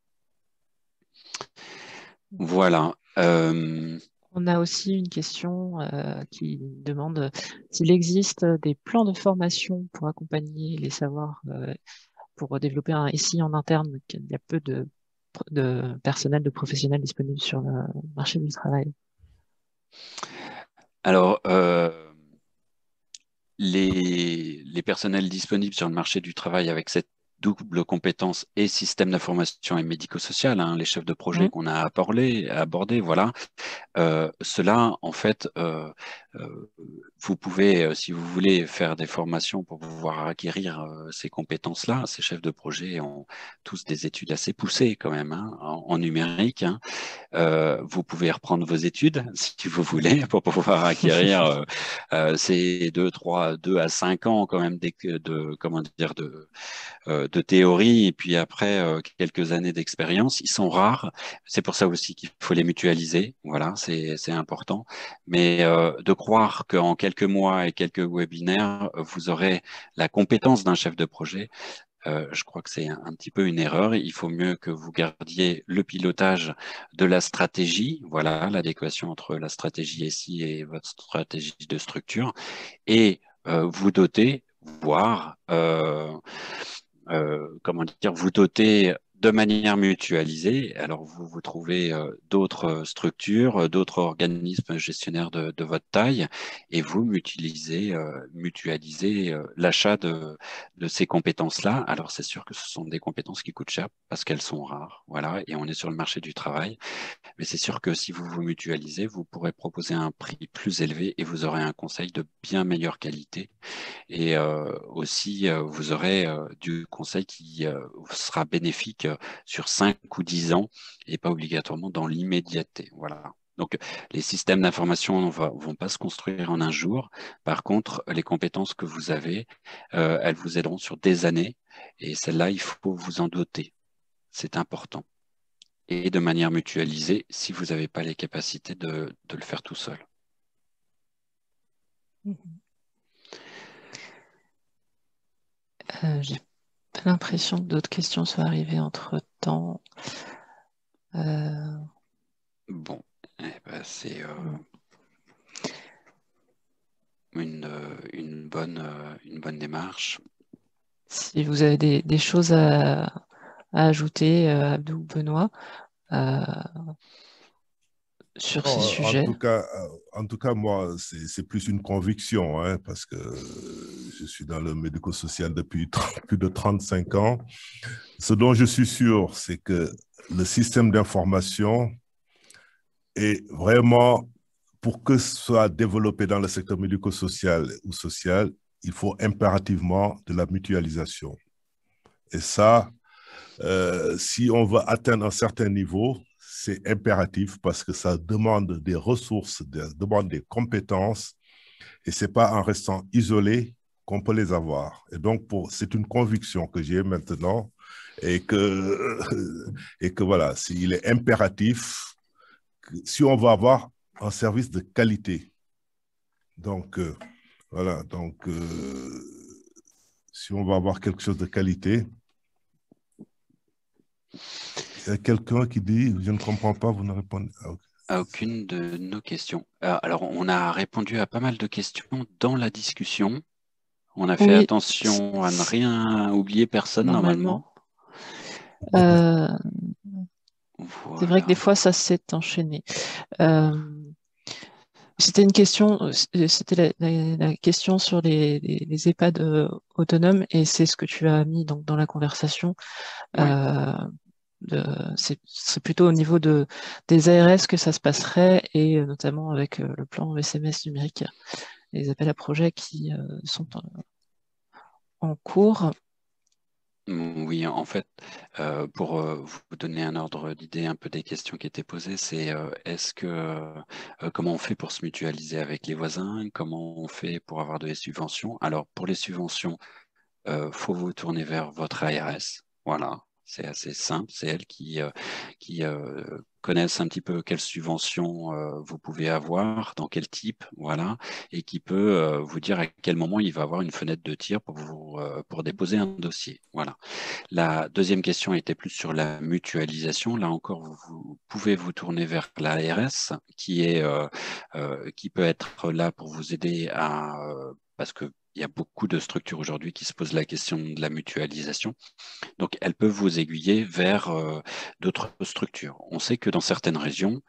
Voilà. Euh, on a aussi une question euh, qui demande euh, s'il existe des plans de formation pour accompagner les savoirs, euh, pour développer un SI en interne. Il y a peu de, de personnel, de professionnels disponibles sur le marché du travail. Alors, les personnels disponibles sur le marché du travail avec cette double compétence et système d'information et médico-social, hein, les chefs de projet mhm. qu'on a abordés, abordé, voilà. Euh, cela, en fait, euh, euh, vous pouvez, si vous voulez, faire des formations pour pouvoir acquérir ces compétences-là. Ces chefs de projet ont tous des études assez poussées quand même hein, en, numérique. Hein. vous pouvez reprendre vos études (laughs) si vous voulez pour pouvoir acquérir (laughs) ces deux, trois, deux à cinq ans quand même de, de comment dire de de théorie et puis après euh, quelques années d'expérience. Ils sont rares. C'est pour ça aussi qu'il faut les mutualiser. Voilà, c'est important. Mais euh, de croire qu'en quelques mois et quelques webinaires, vous aurez la compétence d'un chef de projet, euh, je crois que c'est un, petit peu une erreur. Il faut mieux que vous gardiez le pilotage de la stratégie, voilà, l'adéquation entre la stratégie SI et votre stratégie de structure, et vous doter, voire euh, comment dire, vous dotez de manière mutualisée. Alors, vous vous trouvez euh, d'autres euh, structures, euh, d'autres organismes gestionnaires de, votre taille, et vous mutualisez, l'achat de, de, ces compétences-là. Alors, c'est sûr que ce sont des compétences qui coûtent cher parce qu'elles sont rares, voilà, et on est sur le marché du travail. Mais c'est sûr que si vous vous mutualisez, vous pourrez proposer un prix plus élevé et vous aurez un conseil de bien meilleure qualité. Et aussi, vous aurez du conseil qui sera bénéfique euh, sur 5 ou 10 ans et pas obligatoirement dans l'immédiateté. Voilà. Donc, les systèmes d'information ne vont pas se construire en un jour. Par contre, les compétences que vous avez, euh, elles vous aideront sur des années. Et celles-là, il faut vous en doter. C'est important. Et de manière mutualisée, si vous n'avez pas les capacités de, le faire tout seul. Mhm. Euh, j'ai l'impression que d'autres questions sont arrivées entre temps. Euh? Bon, eh ben, c'est euh, euh, une, bonne, une bonne démarche. Si vous avez des, choses à, ajouter, Abdou Benoît, sur ce ces euh, en tout cas, euh, En tout cas, moi, c'est plus une conviction, hein, parce que euh, je suis dans le médico-social depuis (laughs) plus de 35 ans. Ce dont je suis sûr, c'est que le système d'information est vraiment, pour que ce soit développé dans le secteur médico-social ou social, il faut impérativement de la mutualisation. Et ça, si on veut atteindre un certain niveau, c'est impératif parce que ça demande des ressources, ça demande des compétences, et c'est pas en restant isolé qu'on peut les avoir. Et donc, c'est une conviction que j'ai maintenant, et que, (laughs) et que voilà, s'il il est impératif si on va avoir un service de qualité. Donc, euh, voilà, donc, euh, si on va avoir quelque chose de qualité, il y a quelqu'un qui dit Je ne comprends pas, vous ne répondez à aucune de nos questions. Euh, alors, on a répondu à pas mal de questions dans la discussion. On a fait attention à ne rien oublier personne normalement. Euh, c'est vrai que des fois, ça s'est enchaîné. Euh, c'était une question, c'était la, question sur les, EHPAD autonomes et c'est ce que tu as mis donc dans la conversation c'est plutôt au niveau de, des ARS que ça se passerait, et euh, notamment avec euh, le plan SMS numérique, les appels à projets qui euh, sont en, cours. Oui, en fait, pour vous donner un ordre d'idée un peu des questions qui étaient posées, c'est est-ce que comment on fait pour se mutualiser avec les voisins, comment on fait pour avoir des subventions. Alors pour les subventions, il faut vous tourner vers votre ARS, voilà, c'est assez simple. C'est elle qui, euh, qui euh, connaissent un petit peu quelles subventions euh, vous pouvez avoir, dans quel type, voilà, et qui peut vous dire à quel moment il va avoir une fenêtre de tir pour, vous, pour déposer un dossier. Voilà. La deuxième question était plus sur la mutualisation. Là encore, vous, pouvez vous tourner vers l'ARS qui, est, qui peut être là pour vous aider à parce que il y a beaucoup de structures aujourd'hui qui se posent la question de la mutualisation. Donc, elles peuvent vous aiguiller vers euh, d'autres structures. On sait que dans certaines régions,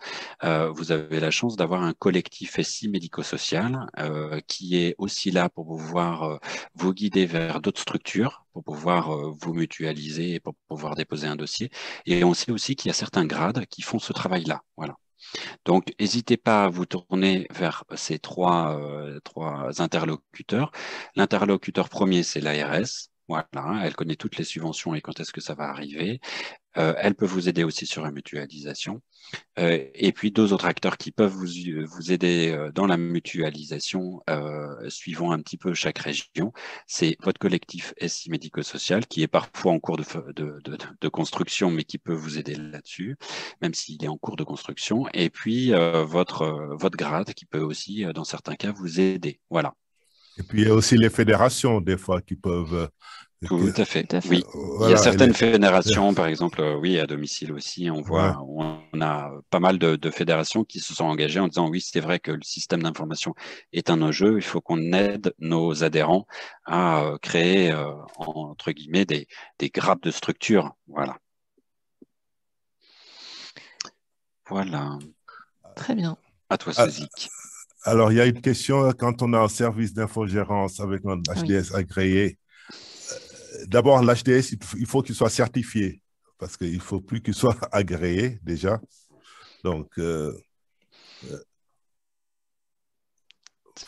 euh, vous avez la chance d'avoir un collectif SI médico-social euh, qui est aussi là pour pouvoir vous guider vers d'autres structures, pour pouvoir vous mutualiser et pour pouvoir déposer un dossier. Et on sait aussi qu'il y a certains grades qui font ce travail-là. Voilà. Donc, n'hésitez pas à vous tourner vers ces trois, euh, trois interlocuteurs. L'interlocuteur premier, c'est l'ARS. Voilà, elle connaît toutes les subventions et quand est-ce que ça va arriver. Euh, elle peut vous aider aussi sur la mutualisation. Euh, et puis deux autres acteurs qui peuvent vous, vous aider euh, dans la mutualisation, suivant un petit peu chaque région, c'est votre collectif SI médico-social, qui est parfois en cours de, de, de construction, mais qui peut vous aider là-dessus, même s'il est en cours de construction. Et puis votre, votre grade, qui peut aussi, dans certains cas, vous aider. Voilà. Et puis il y a aussi les fédérations, des fois, qui peuvent. Euh, Tout à fait. Oui. il y a certaines fédérations, par exemple, euh, oui, à domicile aussi, on voit, on a pas mal de, fédérations qui se sont engagées en disant oui, c'est vrai que le système d'information est un enjeu, il faut qu'on aide nos adhérents à euh, créer, entre guillemets, des, grappes de structure. Voilà. Voilà. Très bien. À toi, ah, Sazik. Alors, il y a une question quand on a un service d'infogérance avec un HDS agréé. Euh, d'abord, l'HDS, il faut qu'il soit certifié parce qu'il ne faut plus qu'il soit (laughs) agréé déjà. Donc, euh, euh,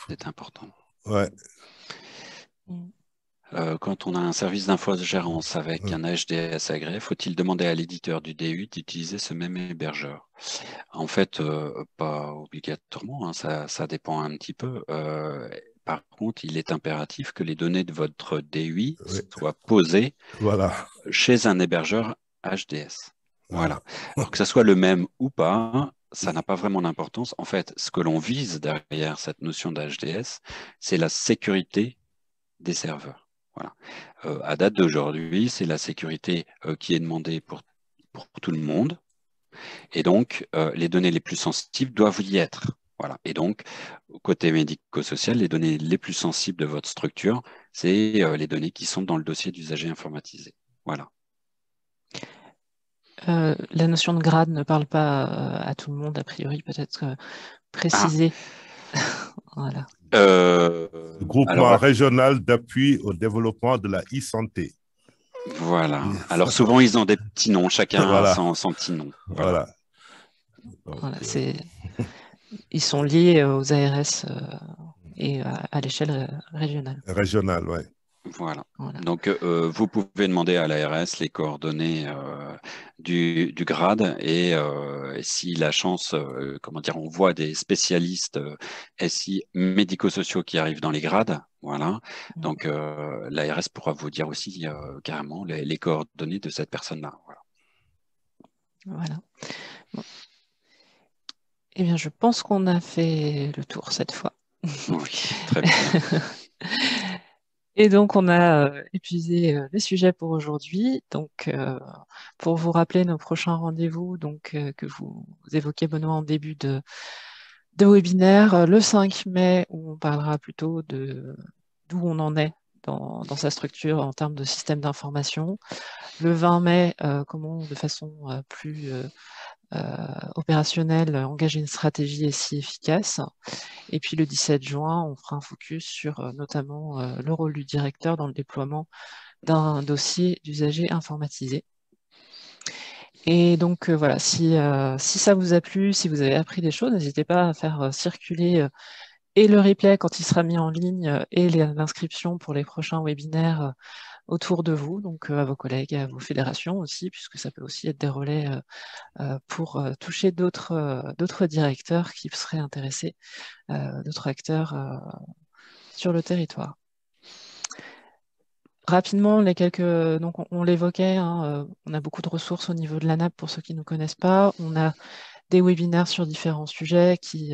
c'est important. Ouais. Mm. Euh, quand on a un service d'infogérance avec un HDS agréé, faut-il demander à l'éditeur du D8 d'utiliser ce même hébergeur En fait, euh, pas obligatoirement, hein, ça, dépend un petit peu. Euh, par contre, il est impératif que les données de votre D8 soient posées chez un hébergeur HDS. Voilà. Alors (laughs) que ce soit le même ou pas, ça n'a pas vraiment d'importance. En fait, ce que l'on vise derrière cette notion d'HDS, c'est la sécurité des serveurs. Voilà. Euh, à date d'aujourd'hui, c'est la sécurité euh, qui est demandée pour, tout le monde. Et donc, euh, les données les plus sensibles doivent y être. Voilà. Et donc, côté médico-social, les données les plus sensibles de votre structure, c'est les données qui sont dans le dossier d'usager informatisé. Voilà. la notion de grade ne parle pas à tout le monde, a priori, peut-être ah. préciser. (laughs) voilà. Euh, Groupement régional d'appui au développement de la e-santé. Voilà. Alors souvent, ils ont des petits noms, chacun a son, petit nom. Voilà. Euh, ils sont liés aux ARS euh, et à, l'échelle régionale. Régionale, oui. Voilà. Donc, euh, vous pouvez demander à l'ARS les coordonnées euh, du, grade euh, et si la chance, comment dire, on voit des spécialistes SI médico-sociaux qui arrivent dans les grades. Voilà. Donc, l'ARS pourra vous dire aussi carrément les, coordonnées de cette personne-là. Voilà. Eh bien, je pense qu'on a fait le tour cette fois. Oui, très bien. (laughs) Et donc, on a euh, épuisé euh, les sujets pour aujourd'hui. Donc, euh, pour vous rappeler nos prochains rendez-vous, donc que vous, évoquiez, évoquez Benoît en début de, webinaire, le 5 mai, où on parlera plutôt de d'où on en est dans, sa structure en termes de système d'information. Le 20 mai, comment de façon plus euh, opérationnel, euh, engager une stratégie si efficace. Et puis le 17 juin, on fera un focus sur euh, notamment le rôle du directeur dans le déploiement d'un dossier d'usager informatisé. Et donc voilà, si, ça vous a plu, si vous avez appris des choses, n'hésitez pas à faire circuler et le replay quand il sera mis en ligne et l'inscription pour les prochains webinaires autour de vous, donc euh, à vos collègues, à vos fédérations aussi, puisque ça peut aussi être des relais euh, euh, pour toucher d'autres, directeurs qui seraient intéressés, d'autres acteurs sur le territoire. Rapidement, les quelques, donc on, l'évoquait, hein, on a beaucoup de ressources au niveau de la Nap. pour ceux qui ne nous connaissent pas. On a des webinaires sur différents sujets qui,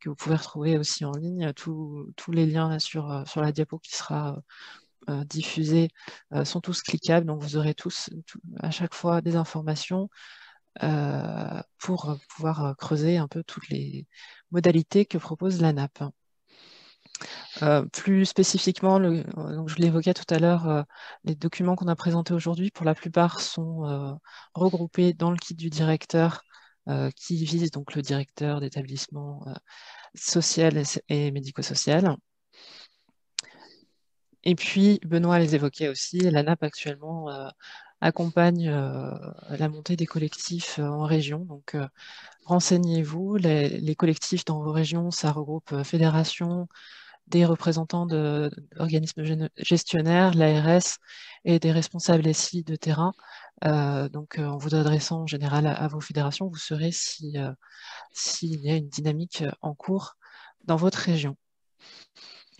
que vous pouvez retrouver aussi en ligne. Tous les liens sur, sur la diapo qui sera euh, diffusés euh, sont tous cliquables, donc vous aurez tous à chaque fois des informations euh, pour pouvoir creuser un peu toutes les modalités que propose la NAP. plus spécifiquement, je l'évoquais tout à l'heure, les documents qu'on a présentés aujourd'hui, pour la plupart, sont regroupés dans le kit du directeur qui vise donc le directeur d'établissement social et médico-social. Et puis, Benoît les évoquait aussi, la nap actuellement euh, accompagne euh, la montée des collectifs euh, en région. Donc, renseignez-vous. Les, collectifs dans vos régions, ça regroupe fédération, des représentants d'organismes gestionnaires, l'ARS et des responsables SI de terrain. donc, en vous adressant en général à, vos fédérations, vous saurez s'il y a une dynamique en cours dans votre région.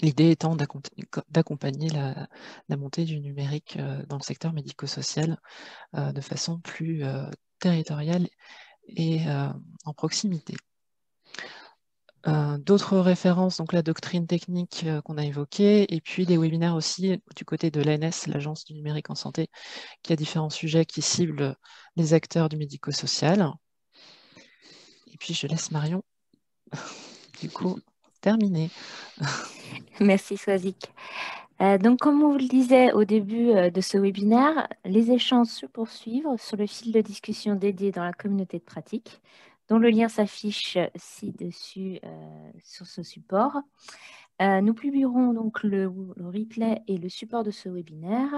L'idée étant d'accompagner la, montée du numérique euh, dans le secteur médico-social euh, de façon plus euh, territoriale et en proximité. d'autres références, donc la doctrine technique qu'on a évoquée, et puis des webinaires aussi du côté de l'ANS, l'Agence du numérique en santé, qui a différents sujets qui ciblent les acteurs du médico-social. Et puis je laisse Marion, (laughs) du coup, terminé. Merci Swazik. Euh, donc, comme on vous le disait au début euh, de ce webinaire, les échanges se poursuivent sur le fil de discussion dédié dans la communauté de pratique, dont le lien s'affiche ci-dessus euh, sur ce support. nous publierons donc le, replay et le support de ce webinaire.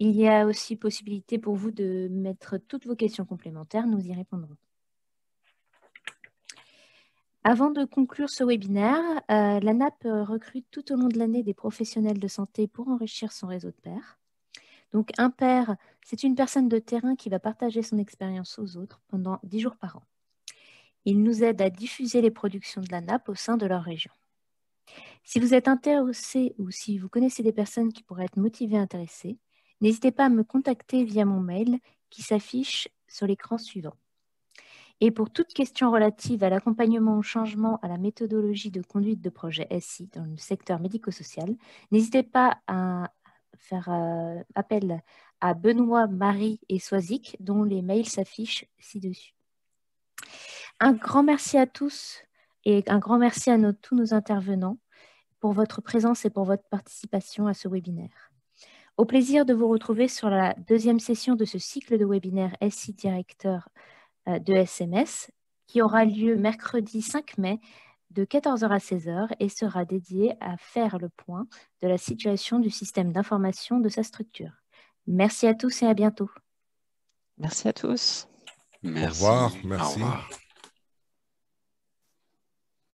Il y a aussi possibilité pour vous de mettre toutes vos questions complémentaires, nous y répondrons. Avant de conclure ce webinaire, euh, la NAP euh, recrute tout au long de l'année des professionnels de santé pour enrichir son réseau de pairs. Donc un pair, c'est une personne de terrain qui va partager son expérience aux autres pendant 10 jours par an. Il nous aide à diffuser les productions de la NAP au sein de leur région. Si vous êtes intéressé ou si vous connaissez des personnes qui pourraient être motivées, et intéressées, n'hésitez pas à me contacter via mon mail qui s'affiche sur l'écran suivant. Et pour toute question relative à l'accompagnement au changement, à la méthodologie de conduite de projet SI dans le secteur médico-social, n'hésitez pas à faire euh, appel à Benoît, Marie et Soizic, dont les mails s'affichent ci-dessus. Un grand merci à tous et un grand merci à tous nos intervenants pour votre présence et pour votre participation à ce webinaire. Au plaisir de vous retrouver sur la deuxième session de ce cycle de webinaire SI Directeur euh, de SMS qui aura lieu mercredi 5 mai de 14h à 16h et sera dédié à faire le point de la situation du système d'information de sa structure. Merci à tous et à bientôt. Merci à tous. Au revoir. Merci. Au revoir.